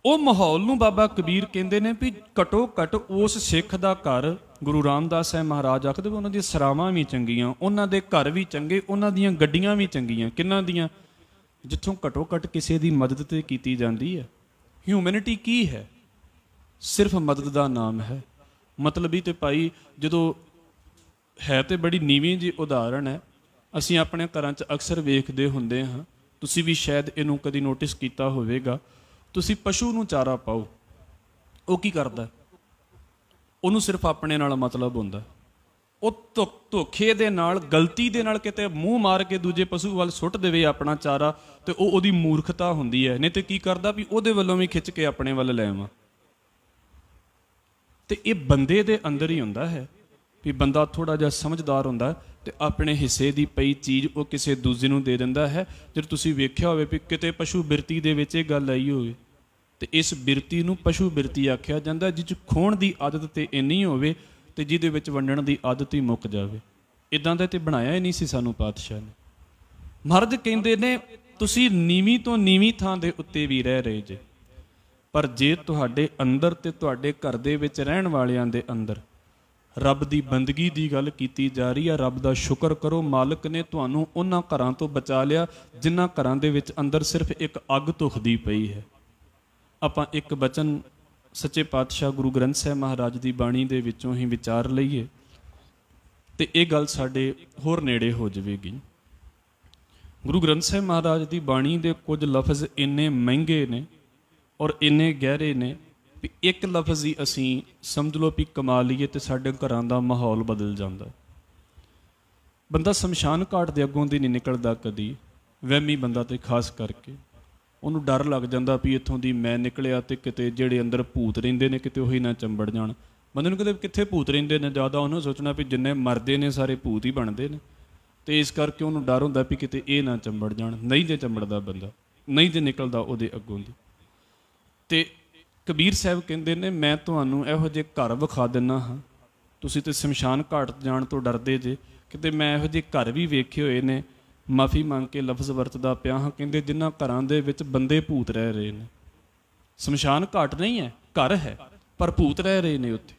ਉਹ ਮਾਹੌਲ ਨੂੰ ਬਾਬਾ ਕਬੀਰ ਕਹਿੰਦੇ ਨੇ ਵੀ ਘਟੋ ਘਟ ਉਸ ਸਿੱਖ ਦਾ ਘਰ ਗੁਰੂ ਰਾਮਦਾਸ ਸਾਹਿਬ ਮਹਾਰਾਜ ਆਖਦੇ ਉਹਨਾਂ ਦੀਆਂ ਸਰਾਵਾਂ ਵੀ ਚੰਗੀਆਂ ਉਹਨਾਂ ਦੇ ਘਰ ਵੀ ਚੰਗੇ ਉਹਨਾਂ ਦੀਆਂ ਗੱਡੀਆਂ ਵੀ ਚੰਗੀਆਂ ਕਿੰਨਾਂ ਦੀਆਂ ਜਿੱਥੋਂ ਘਟੋ ਘਟ ਕਿਸੇ ਦੀ ਮਦਦ ਤੇ ਕੀਤੀ ਜਾਂਦੀ ਹੈ ਹਿਊਮੈਨਿਟੀ ਕੀ ਹੈ ਸਿਰਫ ਮਦਦ ਦਾ ਨਾਮ ਹੈ ਮਤਲਬੀ ਤੇ ਭਾਈ ਜਦੋਂ ਹੈ ਤੇ ਬੜੀ ਨੀਵੀਂ ਜੀ ਉਦਾਹਰਣ ਹੈ ਅਸੀਂ ਆਪਣੇ ਘਰਾਂ 'ਚ ਅਕਸਰ ਵੇਖਦੇ ਹੁੰਦੇ ਹਾਂ ਤੁਸੀਂ ਵੀ ਸ਼ਾਇਦ ਇਹਨੂੰ ਕਦੀ ਨੋਟਿਸ ਕੀਤਾ ਹੋਵੇਗਾ ਤੁਸੀਂ ਪਸ਼ੂ ਨੂੰ ਚਾਰਾ ਪਾਓ ਉਹ ਕੀ ਕਰਦਾ ਉਹਨੂੰ ਸਿਰਫ ਆਪਣੇ ਨਾਲ ਮਤਲਬ ਹੁੰਦਾ ਉਹ ਧੋਖੇ ਦੇ ਨਾਲ ਗਲਤੀ ਦੇ ਨਾਲ ਕਿਤੇ ਮੂੰਹ ਮਾਰ ਕੇ ਦੂਜੇ ਪਸ਼ੂ ਵੱਲ ਸੁੱਟ ਦੇਵੇ ਆਪਣਾ ਚਾਰਾ ਤੇ ਉਹ ਉਹਦੀ ਮੂਰਖਤਾ ਹੁੰਦੀ ਹੈ ਨਹੀਂ ਤੇ ਕੀ ਕਰਦਾ ਵੀ ਉਹਦੇ ਵੱਲੋਂ ਵੀ ਖਿੱਚ ਕੇ ਆਪਣੇ ਵੱਲ ਲੈ ਆਵਾਂ ਤੇ ਇਹ ਬੰਦੇ ਦੇ ਅੰਦਰ ਹੀ ਹੁੰਦਾ ਹੈ ਵੀ ਬੰਦਾ ਥੋੜਾ ਜਿਹਾ ਸਮਝਦਾਰ ਹੁੰਦਾ ਤੇ ਆਪਣੇ ਹਿੱਸੇ ਦੀ ਪਈ ਚੀਜ਼ ਉਹ ਕਿਸੇ ਦੂਜੇ ਨੂੰ ਦੇ ਦਿੰਦਾ ਹੈ ਜੇ ਤੁਸੀਂ ਵੇਖਿਆ ਹੋਵੇ ਵੀ ਕਿਤੇ ਪਸ਼ੂ ਬਿਰਤੀ ਦੇ ਵਿੱਚ ਇਹ ਗੱਲ ਆਈ ਹੋਵੇ ਤੇ ਇਸ ਬਿਰਤੀ ਨੂੰ ਪਸ਼ੂ ਬਿਰਤੀ ਆਖਿਆ ਜਾਂਦਾ ਜਿਸ ਖੋਣ ਦੀ ਆਦਤ ਤੇ ਇੰਨੀ ਹੋਵੇ ਤੇ ਜਿਹਦੇ ਵਿੱਚ ਵੰਡਣ ਦੀ ਆਦਤ ਹੀ ਮੁੱਕ ਜਾਵੇ ਇਦਾਂ ਦਾ ਤੇ ਬਣਾਇਆ ਹੀ ਨਹੀਂ ਸੀ ਸਾਨੂੰ ਪਾਤਸ਼ਾਹ ਨੇ ਮਰਦ ਕਹਿੰਦੇ ਨੇ ਤੁਸੀਂ ਨੀਵੀਂ ਤੋਂ ਨੀਵੀਂ ਥਾਂ ਦੇ ਉੱਤੇ ਵੀ ਰਹਿ ਰਹੇ ਜੇ ਪਰ ਜੇ ਤੁਹਾਡੇ ਅੰਦਰ ਤੇ ਤੁਹਾਡੇ ਘਰ ਦੇ ਵਿੱਚ ਰਹਿਣ ਵਾਲਿਆਂ ਦੇ ਅੰਦਰ ਰੱਬ ਦੀ ਬੰਦਗੀ ਦੀ ਗੱਲ ਕੀਤੀ ਜਾ ਰਹੀ ਆ ਰੱਬ ਦਾ ਸ਼ੁਕਰ ਕਰੋ ਮਾਲਕ ਨੇ ਤੁਹਾਨੂੰ ਉਹਨਾਂ ਘਰਾਂ ਤੋਂ ਬਚਾ ਲਿਆ ਜਿਨ੍ਹਾਂ ਘਰਾਂ ਦੇ ਵਿੱਚ ਅੰਦਰ ਸਿਰਫ ਇੱਕ ਅੱਗ ਧੁਖਦੀ ਪਈ ਹੈ ਆਪਾਂ ਇੱਕ ਬਚਨ ਸੱਚੇ ਪਾਤਸ਼ਾਹ ਗੁਰੂ ਗ੍ਰੰਥ ਸਾਹਿਬ ਮਹਾਰਾਜ ਦੀ ਬਾਣੀ ਦੇ ਵਿੱਚੋਂ ਹੀ ਵਿਚਾਰ ਲਈਏ ਤੇ ਇਹ ਗੱਲ ਸਾਡੇ ਹੋਰ ਨੇੜੇ ਹੋ ਜਾਵੇਗੀ ਗੁਰੂ ਗ੍ਰੰਥ ਸਾਹਿਬ ਮਹਾਰਾਜ ਦੀ ਬਾਣੀ ਦੇ ਕੁਝ ਲਫ਼ਜ਼ ਇੰਨੇ ਮਹਿੰਗੇ ਨੇ ਔਰ ਇੰਨੇ ਗਹਿਰੇ ਨੇ ਵੀ ਇੱਕ ਲਫ਼ਜ਼ ਹੀ ਅਸੀਂ ਸਮਝ ਲਓ ਵੀ ਕਮਾ ਲਈਏ ਤੇ ਸਾਡੇ ਘਰਾਂ ਦਾ ਮਾਹੌਲ ਬਦਲ ਜਾਂਦਾ ਬੰਦਾ ਸ਼ਮਸ਼ਾਨ ਘਾਟ ਦੇ ਅੱਗੋਂ ਦੀ ਨਹੀਂ ਨਿਕਲਦਾ ਕਦੀ ਵਹਿਮੀ ਬੰਦਾ ਤੇ ਖਾਸ ਕਰਕੇ ਉਹਨੂੰ ਡਰ ਲੱਗ ਜਾਂਦਾ ਵੀ ਇੱਥੋਂ ਦੀ ਮੈਂ ਨਿਕਲਿਆ ਤੇ ਕਿਤੇ ਜਿਹੜੇ ਅੰਦਰ ਭੂਤ ਰਹਿੰਦੇ ਨੇ ਕਿਤੇ ਉਹੀ ਨਾ ਚੰਬੜ ਜਾਣ ਬੰਦੇ ਨੂੰ ਕਿਤੇ ਕਿੱਥੇ ਭੂਤ ਰਹਿੰਦੇ ਨੇ ਜ਼ਿਆਦਾ ਉਹਨੂੰ ਸੋਚਣਾ ਵੀ ਜਿੰਨੇ ਮਰਦੇ ਨੇ ਸਾਰੇ ਭੂਤ ਹੀ ਬਣਦੇ ਨੇ ਤੇ ਇਸ ਕਰਕੇ ਉਹਨੂੰ ਡਰ ਹੁੰਦਾ ਵੀ ਕਿਤੇ ਇਹ ਨਾ ਚੰਬੜ ਜਾਣ ਨਹੀਂ ਜੇ ਚੰਬੜਦਾ ਬੰਦਾ ਨਹੀਂ ਜੇ ਨਿਕਲਦਾ ਉਹਦੇ ਅੱਗੋਂ ਦੀ ਤੇ ਕਬੀਰ ਸਾਹਿਬ ਕਹਿੰਦੇ ਨੇ ਮੈਂ ਤੁਹਾਨੂੰ ਇਹੋ ਜੇ ਘਰ ਵਿਖਾ ਦਿੰਨਾ ਹਾਂ ਤੁਸੀਂ ਤੇ ਸ਼ਮਸ਼ਾਨ ਘਾਟ ਜਾਣ ਤੋਂ ਡਰਦੇ ਜੇ ਕਿਤੇ ਮੈਂ ਇਹੋ ਜੇ ਘਰ ਵੀ ਵੇਖੇ ਹੋਏ ਨੇ ਮਾਫੀ ਮੰਗ ਕੇ ਲਫ਼ਜ਼ ਵਰਤਦਾ ਪਿਆ ਹਾਂ ਕਹਿੰਦੇ ਜਿਨ੍ਹਾਂ ਘਰਾਂ ਦੇ ਵਿੱਚ ਬੰਦੇ ਭੂਤ ਰਹਿ ਰਹੇ ਨੇ ਸ਼ਮਸ਼ਾਨ ਘਾਟ ਨਹੀਂ ਹੈ ਘਰ ਹੈ ਪਰ ਭੂਤ ਰਹਿ ਰਹੇ ਨੇ ਉੱਥੇ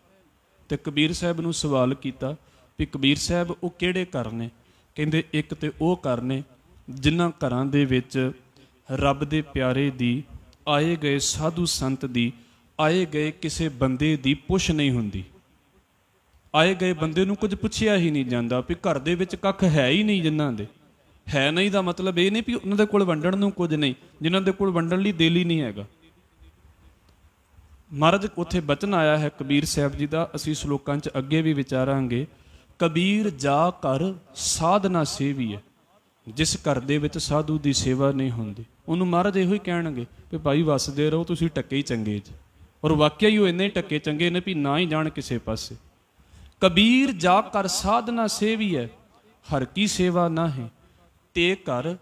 ਤੇ ਕਬੀਰ ਸਾਹਿਬ ਨੂੰ ਸਵਾਲ ਕੀਤਾ ਵੀ ਕਬੀਰ ਸਾਹਿਬ ਉਹ ਕਿਹੜੇ ਘਰ ਨੇ ਕਹਿੰਦੇ ਇੱਕ ਤੇ ਉਹ ਘਰ ਨੇ ਜਿਨ੍ਹਾਂ ਘਰਾਂ ਦੇ ਵਿੱਚ ਰੱਬ ਦੇ ਪਿਆਰੇ ਦੀ ਆਏ ਗਏ ਸਾਧੂ ਸੰਤ ਦੀ ਆਏ ਗਏ ਕਿਸੇ ਬੰਦੇ ਦੀ ਪੁੱਛ ਨਹੀਂ ਹੁੰਦੀ ਆਏ ਗਏ ਬੰਦੇ ਨੂੰ ਕੁਝ ਪੁੱਛਿਆ ਹੀ ਨਹੀਂ ਜਾਂਦਾ ਵੀ ਘਰ ਦੇ ਵਿੱਚ ਕੱਖ ਹੈ ਹੀ ਨਹੀਂ ਜਿਨ੍ਹਾਂ ਦੇ ਹੈ ਨਹੀਂ ਦਾ ਮਤਲਬ ਇਹ ਨਹੀਂ ਵੀ ਉਹਨਾਂ ਦੇ ਕੋਲ ਵੰਡਣ ਨੂੰ ਕੁਝ ਨਹੀਂ ਜਿਨ੍ਹਾਂ ਦੇ ਕੋਲ ਵੰਡਣ ਲਈ ਦੇਲ ਹੀ ਨਹੀਂ ਹੈਗਾ ਮਹਾਰਾਜ ਉੱਥੇ ਬਚਨ ਆਇਆ ਹੈ ਕਬੀਰ ਸਾਹਿਬ ਜੀ ਦਾ ਅਸੀਂ ਸ਼ਲੋਕਾਂ 'ਚ ਅੱਗੇ ਵੀ ਵਿਚਾਰਾਂਗੇ ਕਬੀਰ ਜਾ ਕਰ ਸਾਧਨਾ ਸੇਵੀ ਹੈ ਜਿਸ ਘਰ ਦੇ ਵਿੱਚ ਸਾਧੂ ਦੀ ਸੇਵਾ ਨਹੀਂ ਹੁੰਦੀ ਉਹਨੂੰ ਮਹਾਰਾਜ ਇਹੋ ਹੀ ਕਹਿਣਗੇ ਕਿ ਭਾਈ ਵਸਦੇ ਰਹੋ ਤੁਸੀਂ ਟੱਕੇ ਹੀ ਚੰਗੇ ਜੀ ਔਰ ਵਾਕਿਆ ਹੀ ਉਹ ਇੰਨੇ ਟੱਕੇ ਚੰਗੇ ਨੇ ਵੀ ਨਾ ਹੀ ਜਾਣ ਕਿਸੇ ਪਾਸੇ ਕਬੀਰ ਜਾ ਕਰ ਸਾਧਨਾ ਸੇਵੀ ਹੈ ਹਰ ਕੀ ਸੇਵਾ ਨਾ ਹੈ ਤੇ ਘਰ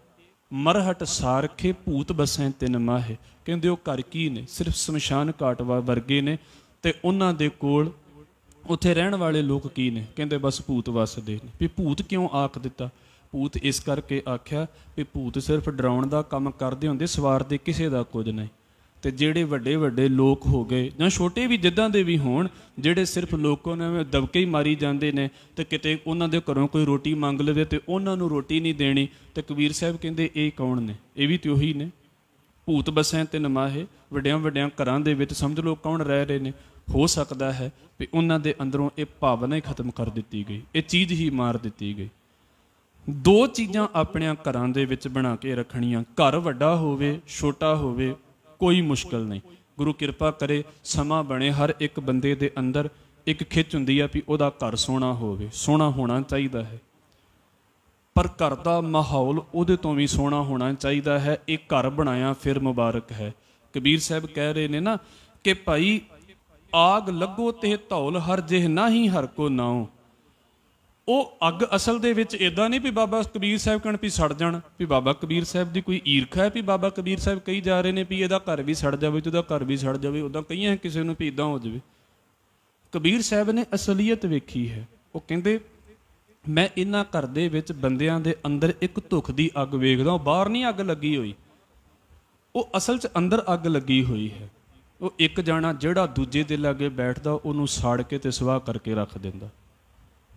ਮਰਹਟ ਸਾਰਖੇ ਭੂਤ ਬਸੈ ਤਿਨ ਮਾਹੇ ਕਹਿੰਦੇ ਉਹ ਘਰ ਕੀ ਨੇ ਸਿਰਫ ਸਮਸ਼ਾਨ ਘਾਟ ਵਰਗੇ ਨੇ ਤੇ ਉਹਨਾਂ ਦੇ ਕੋਲ ਉੱਥੇ ਰਹਿਣ ਵਾਲੇ ਲੋਕ ਕੀ ਨੇ ਕਹਿੰਦੇ ਬਸ ਭੂਤ ਵਸਦੇ ਨੇ ਵੀ ਭੂਤ ਕਿਉਂ ਆਖ ਦਿੱਤਾ ਭੂਤ ਇਸ ਕਰਕੇ ਆਖਿਆ ਵੀ ਭੂਤ ਸਿਰਫ ਡਰਾਉਣ ਦਾ ਕੰਮ ਕਰਦੇ ਹੁੰਦੇ ਸਵਾਰ ਦੇ ਕਿਸੇ ਦਾ ਕੁਝ ਨਹੀਂ ਤੇ ਜਿਹੜੇ ਵੱਡੇ ਵੱਡੇ ਲੋਕ ਹੋ ਗਏ ਜਾਂ ਛੋਟੇ ਵੀ ਜਿੱਦਾਂ ਦੇ ਵੀ ਹੋਣ ਜਿਹੜੇ ਸਿਰਫ ਲੋਕਾਂ ਨੂੰ ਦਬਕੇ ਹੀ ਮਾਰੀ ਜਾਂਦੇ ਨੇ ਤੇ ਕਿਤੇ ਉਹਨਾਂ ਦੇ ਘਰੋਂ ਕੋਈ ਰੋਟੀ ਮੰਗ ਲਵੇ ਤੇ ਉਹਨਾਂ ਨੂੰ ਰੋਟੀ ਨਹੀਂ ਦੇਣੀ ਤੇ ਕਬੀਰ ਸਾਹਿਬ ਕਹਿੰਦੇ ਇਹ ਕੌਣ ਨੇ ਇਹ ਵੀ ਤੇ ਉਹੀ ਨੇ ਭੂਤ ਬਸੈਂ ਤੇ ਨਮਾਹੇ ਵੱਡਿਆਂ ਵੱਡਿਆਂ ਘਰਾਂ ਦੇ ਵਿੱਚ ਸਮਝ ਲਓ ਕੌਣ ਰਹਿ ਰਹੇ ਨੇ ਹੋ ਸਕਦਾ ਹੈ ਵੀ ਉਹਨਾਂ ਦੇ ਅੰਦਰੋਂ ਇਹ ਭਾਵਨਾ ਹੀ ਖਤਮ ਕਰ ਦਿੱਤੀ ਗਈ ਇਹ ਚੀਜ਼ ਹੀ ਮਾਰ ਦਿੱਤੀ ਗਈ ਦੋ ਚੀਜ਼ਾਂ ਆਪਣਿਆਂ ਘਰਾਂ ਦੇ ਵਿੱਚ ਬਣਾ ਕੇ ਰੱਖਣੀਆਂ ਘਰ ਵੱਡਾ ਹੋਵੇ ਛੋਟਾ ਹੋਵੇ ਕੋਈ ਮੁਸ਼ਕਲ ਨਹੀਂ ਗੁਰੂ ਕਿਰਪਾ ਕਰੇ ਸਮਾਂ ਬਣੇ ਹਰ ਇੱਕ ਬੰਦੇ ਦੇ ਅੰਦਰ ਇੱਕ ਖਿੱਚ ਹੁੰਦੀ ਆ ਵੀ ਉਹਦਾ ਘਰ ਸੋਹਣਾ ਹੋਵੇ ਸੋਹਣਾ ਹੋਣਾ ਚਾਹੀਦਾ ਹੈ ਪਰ ਘਰ ਦਾ ਮਾਹੌਲ ਉਹਦੇ ਤੋਂ ਵੀ ਸੋਹਣਾ ਹੋਣਾ ਚਾਹੀਦਾ ਹੈ ਇਹ ਘਰ ਬਣਾਇਆ ਫਿਰ ਮੁਬਾਰਕ ਹੈ ਕਬੀਰ ਸਾਹਿਬ ਕਹਿ ਰਹੇ ਨੇ ਨਾ ਕਿ ਭਾਈ ਆਗ ਲੱਗੋ ਤੇ ਧੌਲ ਹਰ ਜਿਹ ਨਾਹੀ ਹਰ ਕੋ ਨਾਉ ਉਹ ਅੱਗ ਅਸਲ ਦੇ ਵਿੱਚ ਇਦਾਂ ਨਹੀਂ ਵੀ ਬਾਬਾ ਕਬੀਰ ਸਾਹਿਬ ਕਣ ਵੀ ਸੜ ਜਾਣ ਵੀ ਬਾਬਾ ਕਬੀਰ ਸਾਹਿਬ ਦੀ ਕੋਈ ਈਰਖਾ ਹੈ ਵੀ ਬਾਬਾ ਕਬੀਰ ਸਾਹਿਬ ਕਹੀ ਜਾ ਰਹੇ ਨੇ ਵੀ ਇਹਦਾ ਘਰ ਵੀ ਸੜ ਜਾਵੇ ਤੇ ਉਹਦਾ ਘਰ ਵੀ ਸੜ ਜਾਵੇ ਉਦਾਂ ਕਈਆਂ ਕਿਸੇ ਨੂੰ ਵੀ ਇਦਾਂ ਹੋ ਜਾਵੇ ਕਬੀਰ ਸਾਹਿਬ ਨੇ ਅਸਲੀਅਤ ਵੇਖੀ ਹੈ ਉਹ ਕਹਿੰਦੇ ਮੈਂ ਇਹਨਾਂ ਘਰ ਦੇ ਵਿੱਚ ਬੰਦਿਆਂ ਦੇ ਅੰਦਰ ਇੱਕ ਧੁਖ ਦੀ ਅੱਗ ਵੇਖਦਾ ਉਹ ਬਾਹਰ ਨਹੀਂ ਅੱਗ ਲੱਗੀ ਹੋਈ ਉਹ ਅਸਲ 'ਚ ਅੰਦਰ ਅੱਗ ਲੱਗੀ ਹੋਈ ਹੈ ਉਹ ਇੱਕ ਜਾਣਾ ਜਿਹੜਾ ਦੂਜੇ ਦੇ ਲਾਗੇ ਬੈਠਦਾ ਉਹਨੂੰ ਸਾੜ ਕੇ ਤੇ ਸਵਾਹ ਕਰਕੇ ਰੱਖ ਦਿੰਦਾ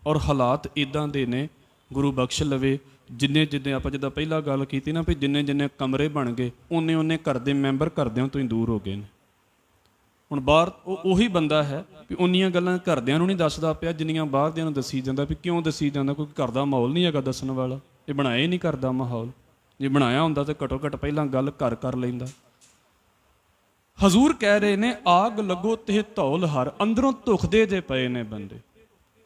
ਔਰ ਹਾਲਾਤ ਇਦਾਂ ਦੇ ਨੇ ਗੁਰੂ ਬਖਸ਼ ਲਵੇ ਜਿੰਨੇ ਜਿੰਨੇ ਆਪਾਂ ਜਦੋਂ ਪਹਿਲਾਂ ਗੱਲ ਕੀਤੀ ਨਾ ਵੀ ਜਿੰਨੇ ਜਿੰਨੇ ਕਮਰੇ ਬਣ ਗਏ ਉਹਨੇ ਉਹਨੇ ਘਰ ਦੇ ਮੈਂਬਰ ਘਰਦਿਆਂ ਤੋਂ ਹੀ ਦੂਰ ਹੋ ਗਏ ਨੇ ਹੁਣ ਬਾਹਰ ਉਹ ਉਹੀ ਬੰਦਾ ਹੈ ਵੀ ਉਹਨੀਆਂ ਗੱਲਾਂ ਕਰਦਿਆਂ ਨੂੰ ਨਹੀਂ ਦੱਸਦਾ ਪਿਆ ਜਿੰਨੀਆਂ ਬਾਹਰ ਦੇ ਨੂੰ ਦੱਸੀ ਜਾਂਦਾ ਵੀ ਕਿਉਂ ਦੱਸੀ ਜਾਂਦਾ ਕਿਉਂਕਿ ਘਰ ਦਾ ਮਾਹੌਲ ਨਹੀਂ ਹੈਗਾ ਦੱਸਣ ਵਾਲਾ ਇਹ ਬਣਾਇਆ ਹੀ ਨਹੀਂ ਕਰਦਾ ਮਾਹੌਲ ਜੇ ਬਣਾਇਆ ਹੁੰਦਾ ਤਾਂ ਘਟੋ ਘਟ ਪਹਿਲਾਂ ਗੱਲ ਕਰ ਕਰ ਲੈਂਦਾ ਹਜ਼ੂਰ ਕਹਿ ਰਹੇ ਨੇ ਆਗ ਲੱਗੋ ਤੇ ਧੌਲ ਹਰ ਅੰਦਰੋਂ ਧੁਖਦੇ ਜੇ ਪਏ ਨੇ ਬੰਦੇ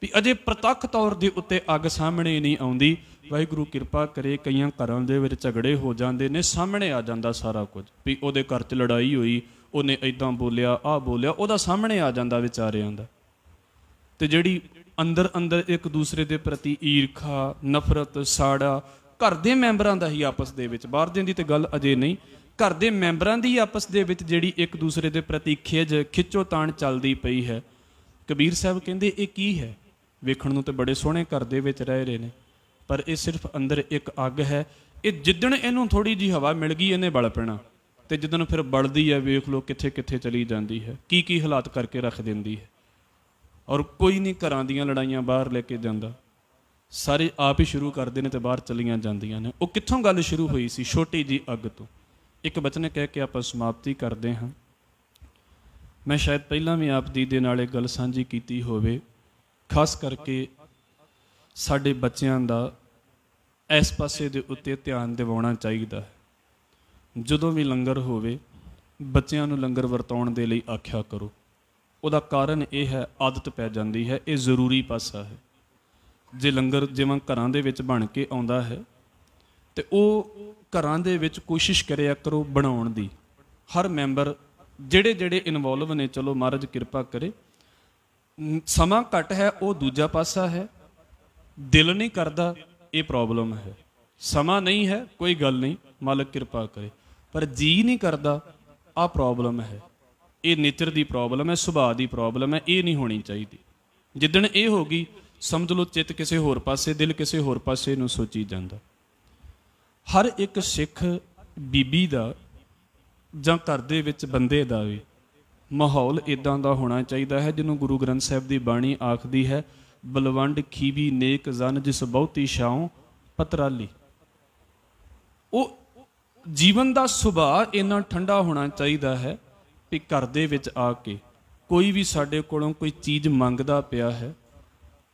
ਵੀ ਅਜੇ ਪ੍ਰਤੱਖ ਤੌਰ ਦੇ ਉੱਤੇ ਅੱਗ ਸਾਹਮਣੇ ਨਹੀਂ ਆਉਂਦੀ ਵਾਹਿਗੁਰੂ ਕਿਰਪਾ ਕਰੇ ਕਈਆਂ ਘਰਾਂ ਦੇ ਵਿੱਚ ਝਗੜੇ ਹੋ ਜਾਂਦੇ ਨੇ ਸਾਹਮਣੇ ਆ ਜਾਂਦਾ ਸਾਰਾ ਕੁਝ ਵੀ ਉਹਦੇ ਘਰ 'ਚ ਲੜਾਈ ਹੋਈ ਉਹਨੇ ਐਦਾਂ ਬੋਲਿਆ ਆ ਬੋਲਿਆ ਉਹਦਾ ਸਾਹਮਣੇ ਆ ਜਾਂਦਾ ਵਿਚਾਰਿਆਂ ਦਾ ਤੇ ਜਿਹੜੀ ਅੰਦਰ ਅੰਦਰ ਇੱਕ ਦੂਸਰੇ ਦੇ ਪ੍ਰਤੀ ਈਰਖਾ ਨਫ਼ਰਤ ਸਾੜਾ ਘਰ ਦੇ ਮੈਂਬਰਾਂ ਦਾ ਹੀ ਆਪਸ ਦੇ ਵਿੱਚ ਬਾਹਰ ਦੇ ਦੀ ਤੇ ਗੱਲ ਅਜੇ ਨਹੀਂ ਘਰ ਦੇ ਮੈਂਬਰਾਂ ਦੀ ਆਪਸ ਦੇ ਵਿੱਚ ਜਿਹੜੀ ਇੱਕ ਦੂਸਰੇ ਦੇ ਪ੍ਰਤੀ ਖਿਜ ਖਿੱਚੋ ਤਾਣ ਚੱਲਦੀ ਪਈ ਹੈ ਕਬੀਰ ਸਾਹਿਬ ਕਹਿੰਦੇ ਇਹ ਕੀ ਹੈ ਵੇਖਣ ਨੂੰ ਤੇ ਬੜੇ ਸੋਹਣੇ ਘਰ ਦੇ ਵਿੱਚ ਰਹਿ ਰਹੇ ਨੇ ਪਰ ਇਹ ਸਿਰਫ ਅੰਦਰ ਇੱਕ ਅੱਗ ਹੈ ਇਹ ਜਿੱਦਣ ਇਹਨੂੰ ਥੋੜੀ ਜੀ ਹਵਾ ਮਿਲ ਗਈ ਇਹਨੇ ਬਲ ਪੈਣਾ ਤੇ ਜਦੋਂ ਫਿਰ ਬਲਦੀ ਹੈ ਵੇਖ ਲੋ ਕਿੱਥੇ ਕਿੱਥੇ ਚਲੀ ਜਾਂਦੀ ਹੈ ਕੀ ਕੀ ਹਾਲਾਤ ਕਰਕੇ ਰੱਖ ਦਿੰਦੀ ਹੈ ਔਰ ਕੋਈ ਨਹੀਂ ਘਰਾਂ ਦੀਆਂ ਲੜਾਈਆਂ ਬਾਹਰ ਲੈ ਕੇ ਜਾਂਦਾ ਸਾਰੇ ਆਪ ਹੀ ਸ਼ੁਰੂ ਕਰਦੇ ਨੇ ਤੇ ਬਾਹਰ ਚਲੀਆਂ ਜਾਂਦੀਆਂ ਨੇ ਉਹ ਕਿੱਥੋਂ ਗੱਲ ਸ਼ੁਰੂ ਹੋਈ ਸੀ ਛੋਟੀ ਜੀ ਅੱਗ ਤੋਂ ਇੱਕ ਬਚਨ ਕਹਿ ਕੇ ਆਪਾਂ ਸਮਾਪਤੀ ਕਰਦੇ ਹਾਂ ਮੈਂ ਸ਼ਾਇਦ ਪਹਿਲਾਂ ਵੀ ਆਪ ਦੀ ਦੇ ਨਾਲ ਇਹ ਗੱਲ ਸਾਂਝੀ ਕੀਤੀ ਹੋਵੇ ਖਾਸ ਕਰਕੇ ਸਾਡੇ ਬੱਚਿਆਂ ਦਾ ਇਸ ਪਾਸੇ ਦੇ ਉੱਤੇ ਧਿਆਨ ਦਿਵਾਉਣਾ ਚਾਹੀਦਾ ਹੈ ਜਦੋਂ ਵੀ ਲੰਗਰ ਹੋਵੇ ਬੱਚਿਆਂ ਨੂੰ ਲੰਗਰ ਵਰਤਾਉਣ ਦੇ ਲਈ ਆਖਿਆ ਕਰੋ ਉਹਦਾ ਕਾਰਨ ਇਹ ਹੈ ਆਦਤ ਪੈ ਜਾਂਦੀ ਹੈ ਇਹ ਜ਼ਰੂਰੀ ਪਾਸਾ ਹੈ ਜੇ ਲੰਗਰ ਜਿਵੇਂ ਘਰਾਂ ਦੇ ਵਿੱਚ ਬਣ ਕੇ ਆਉਂਦਾ ਹੈ ਤੇ ਉਹ ਘਰਾਂ ਦੇ ਵਿੱਚ ਕੋਸ਼ਿਸ਼ ਕਰਿਆ ਕਰੋ ਬਣਾਉਣ ਦੀ ਹਰ ਮੈਂਬਰ ਜਿਹੜੇ ਜਿਹੜੇ ਇਨਵੋਲਵ ਨੇ ਚਲੋ ਮਹਾਰਾਜ ਕਿਰਪਾ ਕਰੇ ਸਮਾਂ ਘਟ ਹੈ ਉਹ ਦੂਜਾ ਪਾਸਾ ਹੈ ਦਿਲ ਨਹੀਂ ਕਰਦਾ ਇਹ ਪ੍ਰੋਬਲਮ ਹੈ ਸਮਾਂ ਨਹੀਂ ਹੈ ਕੋਈ ਗੱਲ ਨਹੀਂ ਮਾਲਕ ਕਿਰਪਾ ਕਰੇ ਪਰ ਜੀ ਨਹੀਂ ਕਰਦਾ ਆ ਪ੍ਰੋਬਲਮ ਹੈ ਇਹ ਨਿਤਰ ਦੀ ਪ੍ਰੋਬਲਮ ਹੈ ਸੁਭਾਅ ਦੀ ਪ੍ਰੋਬਲਮ ਹੈ ਇਹ ਨਹੀਂ ਹੋਣੀ ਚਾਹੀਦੀ ਜਿੱਦਣ ਇਹ ਹੋ ਗਈ ਸਮਝ ਲਓ ਚਿੱਤ ਕਿਸੇ ਹੋਰ ਪਾਸੇ ਦਿਲ ਕਿਸੇ ਹੋਰ ਪਾਸੇ ਨੂੰ ਸੋਚੀ ਜਾਂਦਾ ਹਰ ਇੱਕ ਸਿੱਖ ਬੀਬੀ ਦਾ ਜਾਂ ਘਰ ਦੇ ਵਿੱਚ ਬੰਦੇ ਦਾ ਵੀ ਮਾਹੌਲ ਇਦਾਂ ਦਾ ਹੋਣਾ ਚਾਹੀਦਾ ਹੈ ਜਿਹਨੂੰ ਗੁਰੂ ਗ੍ਰੰਥ ਸਾਹਿਬ ਦੀ ਬਾਣੀ ਆਖਦੀ ਹੈ ਬਲਵੰਡ ਖੀਵੀ ਨੇਕ ਜਨ ਜਿਸ ਬਹੁਤੀ ਛਾਉ ਪਤਰਾਲੀ ਉਹ ਜੀਵਨ ਦਾ ਸੁਭਾਅ ਇੰਨਾ ਠੰਡਾ ਹੋਣਾ ਚਾਹੀਦਾ ਹੈ ਕਿ ਘਰ ਦੇ ਵਿੱਚ ਆ ਕੇ ਕੋਈ ਵੀ ਸਾਡੇ ਕੋਲੋਂ ਕੋਈ ਚੀਜ਼ ਮੰਗਦਾ ਪਿਆ ਹੈ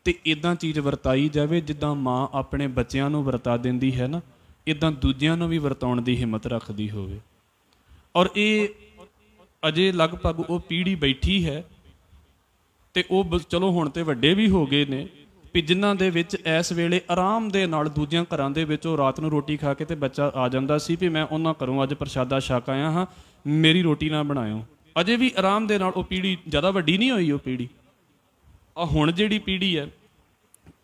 ਤੇ ਇਦਾਂ ਚੀਜ਼ ਵਰਤਾਈ ਜਾਵੇ ਜਿੱਦਾਂ ਮਾਂ ਆਪਣੇ ਬੱਚਿਆਂ ਨੂੰ ਵਰਤਾ ਦਿੰਦੀ ਹੈ ਨਾ ਇਦਾਂ ਦੂਜਿਆਂ ਨੂੰ ਵੀ ਵਰਤਾਉਣ ਦੀ ਹਿੰਮਤ ਰੱਖਦੀ ਹੋਵੇ ਔਰ ਇਹ ਅਜੇ ਲਗਭਗ ਉਹ ਪੀੜੀ ਬੈਠੀ ਹੈ ਤੇ ਉਹ ਚਲੋ ਹੁਣ ਤੇ ਵੱਡੇ ਵੀ ਹੋ ਗਏ ਨੇ ਵੀ ਜਿਨ੍ਹਾਂ ਦੇ ਵਿੱਚ ਇਸ ਵੇਲੇ ਆਰਾਮ ਦੇ ਨਾਲ ਦੂਜਿਆਂ ਘਰਾਂ ਦੇ ਵਿੱਚ ਉਹ ਰਾਤ ਨੂੰ ਰੋਟੀ ਖਾ ਕੇ ਤੇ ਬੱਚਾ ਆ ਜਾਂਦਾ ਸੀ ਵੀ ਮੈਂ ਉਹਨਾਂ ਘਰੋਂ ਅੱਜ ਪ੍ਰਸ਼ਾਦਾ ਛਕ ਆਇਆ ਹਾਂ ਮੇਰੀ ਰੋਟੀ ਨਾ ਬਣਾਇਓ ਅਜੇ ਵੀ ਆਰਾਮ ਦੇ ਨਾਲ ਉਹ ਪੀੜੀ ਜ਼ਿਆਦਾ ਵੱਡੀ ਨਹੀਂ ਹੋਈ ਉਹ ਪੀੜੀ ਆ ਹੁਣ ਜਿਹੜੀ ਪੀੜੀ ਹੈ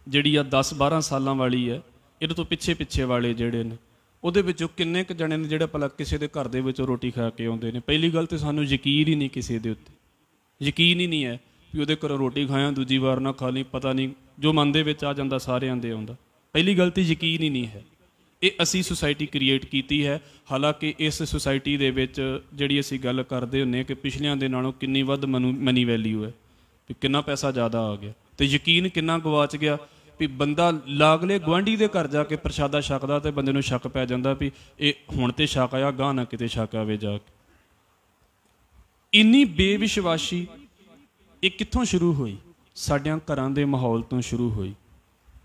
ਜਿਹੜੀ ਆ 10 12 ਸਾਲਾਂ ਵਾਲੀ ਹੈ ਇਹਦੇ ਤੋਂ ਪਿੱਛੇ ਪਿੱਛੇ ਵਾਲੇ ਜਿਹੜੇ ਨੇ ਉਹਦੇ ਵਿੱਚੋਂ ਕਿੰਨੇ ਕੁ ਜਣੇ ਨੇ ਜਿਹੜਾ ਭਲਾ ਕਿਸੇ ਦੇ ਘਰ ਦੇ ਵਿੱਚੋਂ ਰੋਟੀ ਖਾ ਕੇ ਆਉਂਦੇ ਨੇ ਪਹਿਲੀ ਗੱਲ ਤੇ ਸਾਨੂੰ ਯਕੀਨ ਹੀ ਨਹੀਂ ਕਿਸੇ ਦੇ ਉੱਤੇ ਯਕੀਨ ਹੀ ਨਹੀਂ ਹੈ ਵੀ ਉਹਦੇ ਘਰੋਂ ਰੋਟੀ ਖਾਇਆ ਦੂਜੀ ਵਾਰ ਨਾ ਖਾ ਲਈ ਪਤਾ ਨਹੀਂ ਜੋ ਮਨ ਦੇ ਵਿੱਚ ਆ ਜਾਂਦਾ ਸਾਰਿਆਂ ਦੇ ਆਉਂਦਾ ਪਹਿਲੀ ਗੱਲ ਤੇ ਯਕੀਨ ਹੀ ਨਹੀਂ ਹੈ ਇਹ ਅਸੀਂ ਸੁਸਾਇਟੀ ਕ੍ਰੀਏਟ ਕੀਤੀ ਹੈ ਹਾਲਾਂਕਿ ਇਸ ਸੁਸਾਇਟੀ ਦੇ ਵਿੱਚ ਜਿਹੜੀ ਅਸੀਂ ਗੱਲ ਕਰਦੇ ਹੁੰਨੇ ਕਿ ਪਿਛਲਿਆਂ ਦੇ ਨਾਲੋਂ ਕਿੰਨੀ ਵੱਧ ਮਨੀ ਵੈਲਿਊ ਹੈ ਕਿ ਕਿੰਨਾ ਪੈਸਾ ਜ਼ਿਆਦਾ ਆ ਗਿਆ ਤੇ ਯਕੀਨ ਕਿੰਨਾ ਗਵਾਚ ਗਿਆ ਵੀ ਬੰਦਾ ਲਾਗਲੇ ਗਵਾਂਢੀ ਦੇ ਘਰ ਜਾ ਕੇ ਪ੍ਰਸ਼ਾਦਾ ਛਕਦਾ ਤੇ ਬੰਦੇ ਨੂੰ ਸ਼ੱਕ ਪੈ ਜਾਂਦਾ ਵੀ ਇਹ ਹੁਣ ਤੇ ਛਕ ਆਇਆ ਗਾਂ ਨਾ ਕਿਤੇ ਛਕ ਆਵੇ ਜਾ ਕੇ ਇੰਨੀ ਬੇਵਿਸ਼ਵਾਸੀ ਇਹ ਕਿੱਥੋਂ ਸ਼ੁਰੂ ਹੋਈ ਸਾਡਿਆਂ ਘਰਾਂ ਦੇ ਮਾਹੌਲ ਤੋਂ ਸ਼ੁਰੂ ਹੋਈ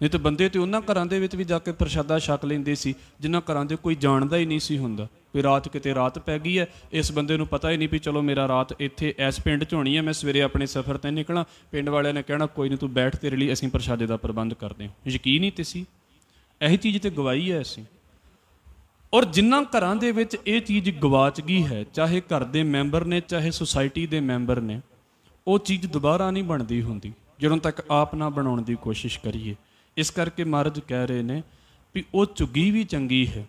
ਨਹੀਂ ਤੇ ਬੰਦੇ ਤੇ ਉਹਨਾਂ ਘਰਾਂ ਦੇ ਵਿੱਚ ਵੀ ਜਾ ਕੇ ਪ੍ਰਸ਼ਾਦਾ ਛਕ ਲੈਂਦੇ ਸੀ ਜਿਨ੍ਹਾਂ ਘਰਾਂ ਦੇ ਕੋਈ ਜਾਣਦਾ ਹੀ ਨਹੀਂ ਸੀ ਹੁੰਦਾ ਵੀ ਰਾਤ ਕਿਤੇ ਰਾਤ ਪੈ ਗਈ ਹੈ ਇਸ ਬੰਦੇ ਨੂੰ ਪਤਾ ਹੀ ਨਹੀਂ ਵੀ ਚਲੋ ਮੇਰਾ ਰਾਤ ਇੱਥੇ ਐਸ ਪਿੰਡ 'ਚ ਹੋਣੀ ਹੈ ਮੈਂ ਸਵੇਰੇ ਆਪਣੇ ਸਫ਼ਰ ਤੇ ਨਿਕਲਾਂ ਪਿੰਡ ਵਾਲਿਆਂ ਨੇ ਕਹਿਣਾ ਕੋਈ ਨਹੀਂ ਤੂੰ ਬੈਠ ਤੇਰੇ ਲਈ ਅਸੀਂ ਪ੍ਰਸ਼ਾਦੇ ਦਾ ਪ੍ਰਬੰਧ ਕਰਦੇ ਹਾਂ ਯਕੀਨ ਹੀ ਤੇ ਸੀ ਇਹੀ ਚੀਜ਼ ਤੇ ਗਵਾਹੀ ਹੈ ਅਸੀਂ ਔਰ ਜਿੰਨਾ ਘਰਾਂ ਦੇ ਵਿੱਚ ਇਹ ਚੀਜ਼ ਗਵਾਚ ਗਈ ਹੈ ਚਾਹੇ ਘਰ ਦੇ ਮੈਂਬਰ ਨੇ ਚਾਹੇ ਸੁਸਾਇਟੀ ਦੇ ਮੈਂਬਰ ਨੇ ਉਹ ਚੀਜ਼ ਦੁਬਾਰਾ ਨਹੀਂ ਬਣਦੀ ਹੁੰਦੀ ਜਦੋਂ ਤੱਕ ਆਪ ਨਾ ਬਣਾਉਣ ਦੀ ਕੋਸ਼ਿਸ਼ ਕਰੀਏ ਇਸ ਕਰਕੇ ਮਹਾਰਾਜ ਕਹਿ ਰਹੇ ਨੇ ਵੀ ਉਹ ਝੁੱਗੀ ਵੀ ਚੰਗੀ ਹੈ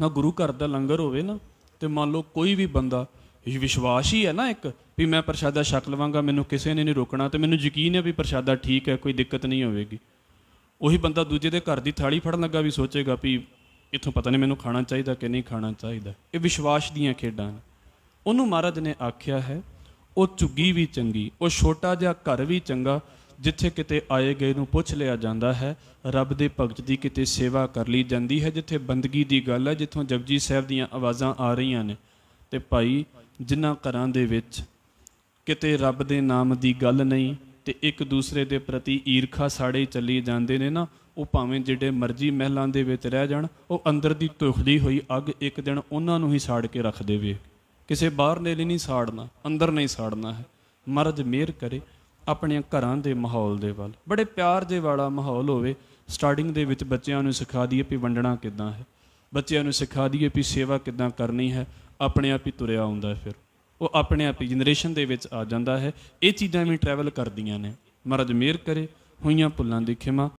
ਨਾ ਗੁਰੂ ਘਰ ਦਾ ਲੰਗਰ ਹੋਵੇ ਨਾ ਤੇ ਮੰਨ ਲਓ ਕੋਈ ਵੀ ਬੰਦਾ ਇਹ ਵਿਸ਼ਵਾਸ ਹੀ ਹੈ ਨਾ ਇੱਕ ਵੀ ਮੈਂ ਪ੍ਰਸ਼ਾਦਾ ਛਕ ਲਵਾਂਗਾ ਮੈਨੂੰ ਕਿਸੇ ਨੇ ਨਹੀਂ ਰੋਕਣਾ ਤੇ ਮੈਨੂੰ ਯਕੀਨ ਹੈ ਵੀ ਪ੍ਰਸ਼ਾਦਾ ਠੀਕ ਹੈ ਕੋਈ ਦਿੱਕਤ ਨਹੀਂ ਹੋਵੇਗੀ ਉਹੀ ਬੰਦਾ ਦੂਜੇ ਦੇ ਘਰ ਦੀ ਥਾਲੀ ਫੜਨ ਲੱਗਾ ਵੀ ਸੋਚੇਗਾ ਵੀ ਇੱਥੋਂ ਪਤਾ ਨਹੀਂ ਮੈਨੂੰ ਖਾਣਾ ਚਾਹੀਦਾ ਕਿ ਨਹੀਂ ਖਾਣਾ ਚਾਹੀਦਾ ਇਹ ਵਿਸ਼ਵਾਸ ਦੀਆਂ ਖੇਡਾਂ ਨੇ ਉਹਨੂੰ ਮਹਾਰਾਜ ਨੇ ਆਖਿਆ ਹੈ ਉਹ ਝੁੱਗੀ ਵੀ ਚੰਗੀ ਉਹ ਛੋਟਾ ਜਿਹਾ ਘਰ ਵੀ ਚੰਗਾ ਜਿੱਥੇ ਕਿਤੇ ਆਏ ਗਏ ਨੂੰ ਪੁੱਛ ਲਿਆ ਜਾਂਦਾ ਹੈ ਰੱਬ ਦੇ ਭਗਤ ਦੀ ਕਿਤੇ ਸੇਵਾ ਕਰ ਲਈ ਜਾਂਦੀ ਹੈ ਜਿੱਥੇ ਬੰਦਗੀ ਦੀ ਗੱਲ ਹੈ ਜਿੱਥੋਂ ਜਪਜੀ ਸਾਹਿਬ ਦੀਆਂ ਆਵਾਜ਼ਾਂ ਆ ਰਹੀਆਂ ਨੇ ਤੇ ਭਾਈ ਜਿਨ੍ਹਾਂ ਘਰਾਂ ਦੇ ਵਿੱਚ ਕਿਤੇ ਰੱਬ ਦੇ ਨਾਮ ਦੀ ਗੱਲ ਨਹੀਂ ਤੇ ਇੱਕ ਦੂਸਰੇ ਦੇ ਪ੍ਰਤੀ ਈਰਖਾ ਸਾੜੇ ਚੱਲੀ ਜਾਂਦੇ ਨੇ ਨਾ ਉਹ ਭਾਵੇਂ ਜਿਹੜੇ ਮਰਜ਼ੀ ਮਹਿਲਾਂ ਦੇ ਵਿੱਚ ਰਹਿ ਜਾਣ ਉਹ ਅੰਦਰ ਦੀ ਤੁਖਦੀ ਹੋਈ ਅੱਗ ਇੱਕ ਦਿਨ ਉਹਨਾਂ ਨੂੰ ਹੀ ਸਾੜ ਕੇ ਰੱਖ ਦੇਵੇ ਕਿਸੇ ਬਾਹਰਲੇ ਲਈ ਨਹੀਂ ਸਾੜਨਾ ਅੰਦਰ ਨਹੀਂ ਸਾੜਨਾ ਹੈ ਮਰਜ ਮਿਹਰ ਕਰੇ ਆਪਣੇ ਘਰਾਂ ਦੇ ਮਾਹੌਲ ਦੇ ਵੱਲ ਬੜੇ ਪਿਆਰ ਦੇ ਵਾਲਾ ਮਾਹੌਲ ਹੋਵੇ ਸਟਾਰਟਿੰਗ ਦੇ ਵਿੱਚ ਬੱਚਿਆਂ ਨੂੰ ਸਿਖਾ ਦਈਏ ਵੀ ਵੰਡਣਾ ਕਿੱਦਾਂ ਹੈ ਬੱਚਿਆਂ ਨੂੰ ਸਿਖਾ ਦਈਏ ਵੀ ਸੇਵਾ ਕਿੱਦਾਂ ਕਰਨੀ ਹੈ ਆਪਣੇ ਆਪ ਹੀ ਤੁਰਿਆ ਆਉਂਦਾ ਫਿਰ ਉਹ ਆਪਣੇ ਆਪ ਹੀ ਜਨਰੇਸ਼ਨ ਦੇ ਵਿੱਚ ਆ ਜਾਂਦਾ ਹੈ ਇਹ ਚੀਜ਼ਾਂ ਵੀ ਟਰੈਵਲ ਕਰਦੀਆਂ ਨੇ ਮਹਾਰਾਜ ਮਿਹਰ ਕਰੇ ਹੋਈਆਂ ਭੁੱਲਾਂ ਦੀ ਖਿਮਾ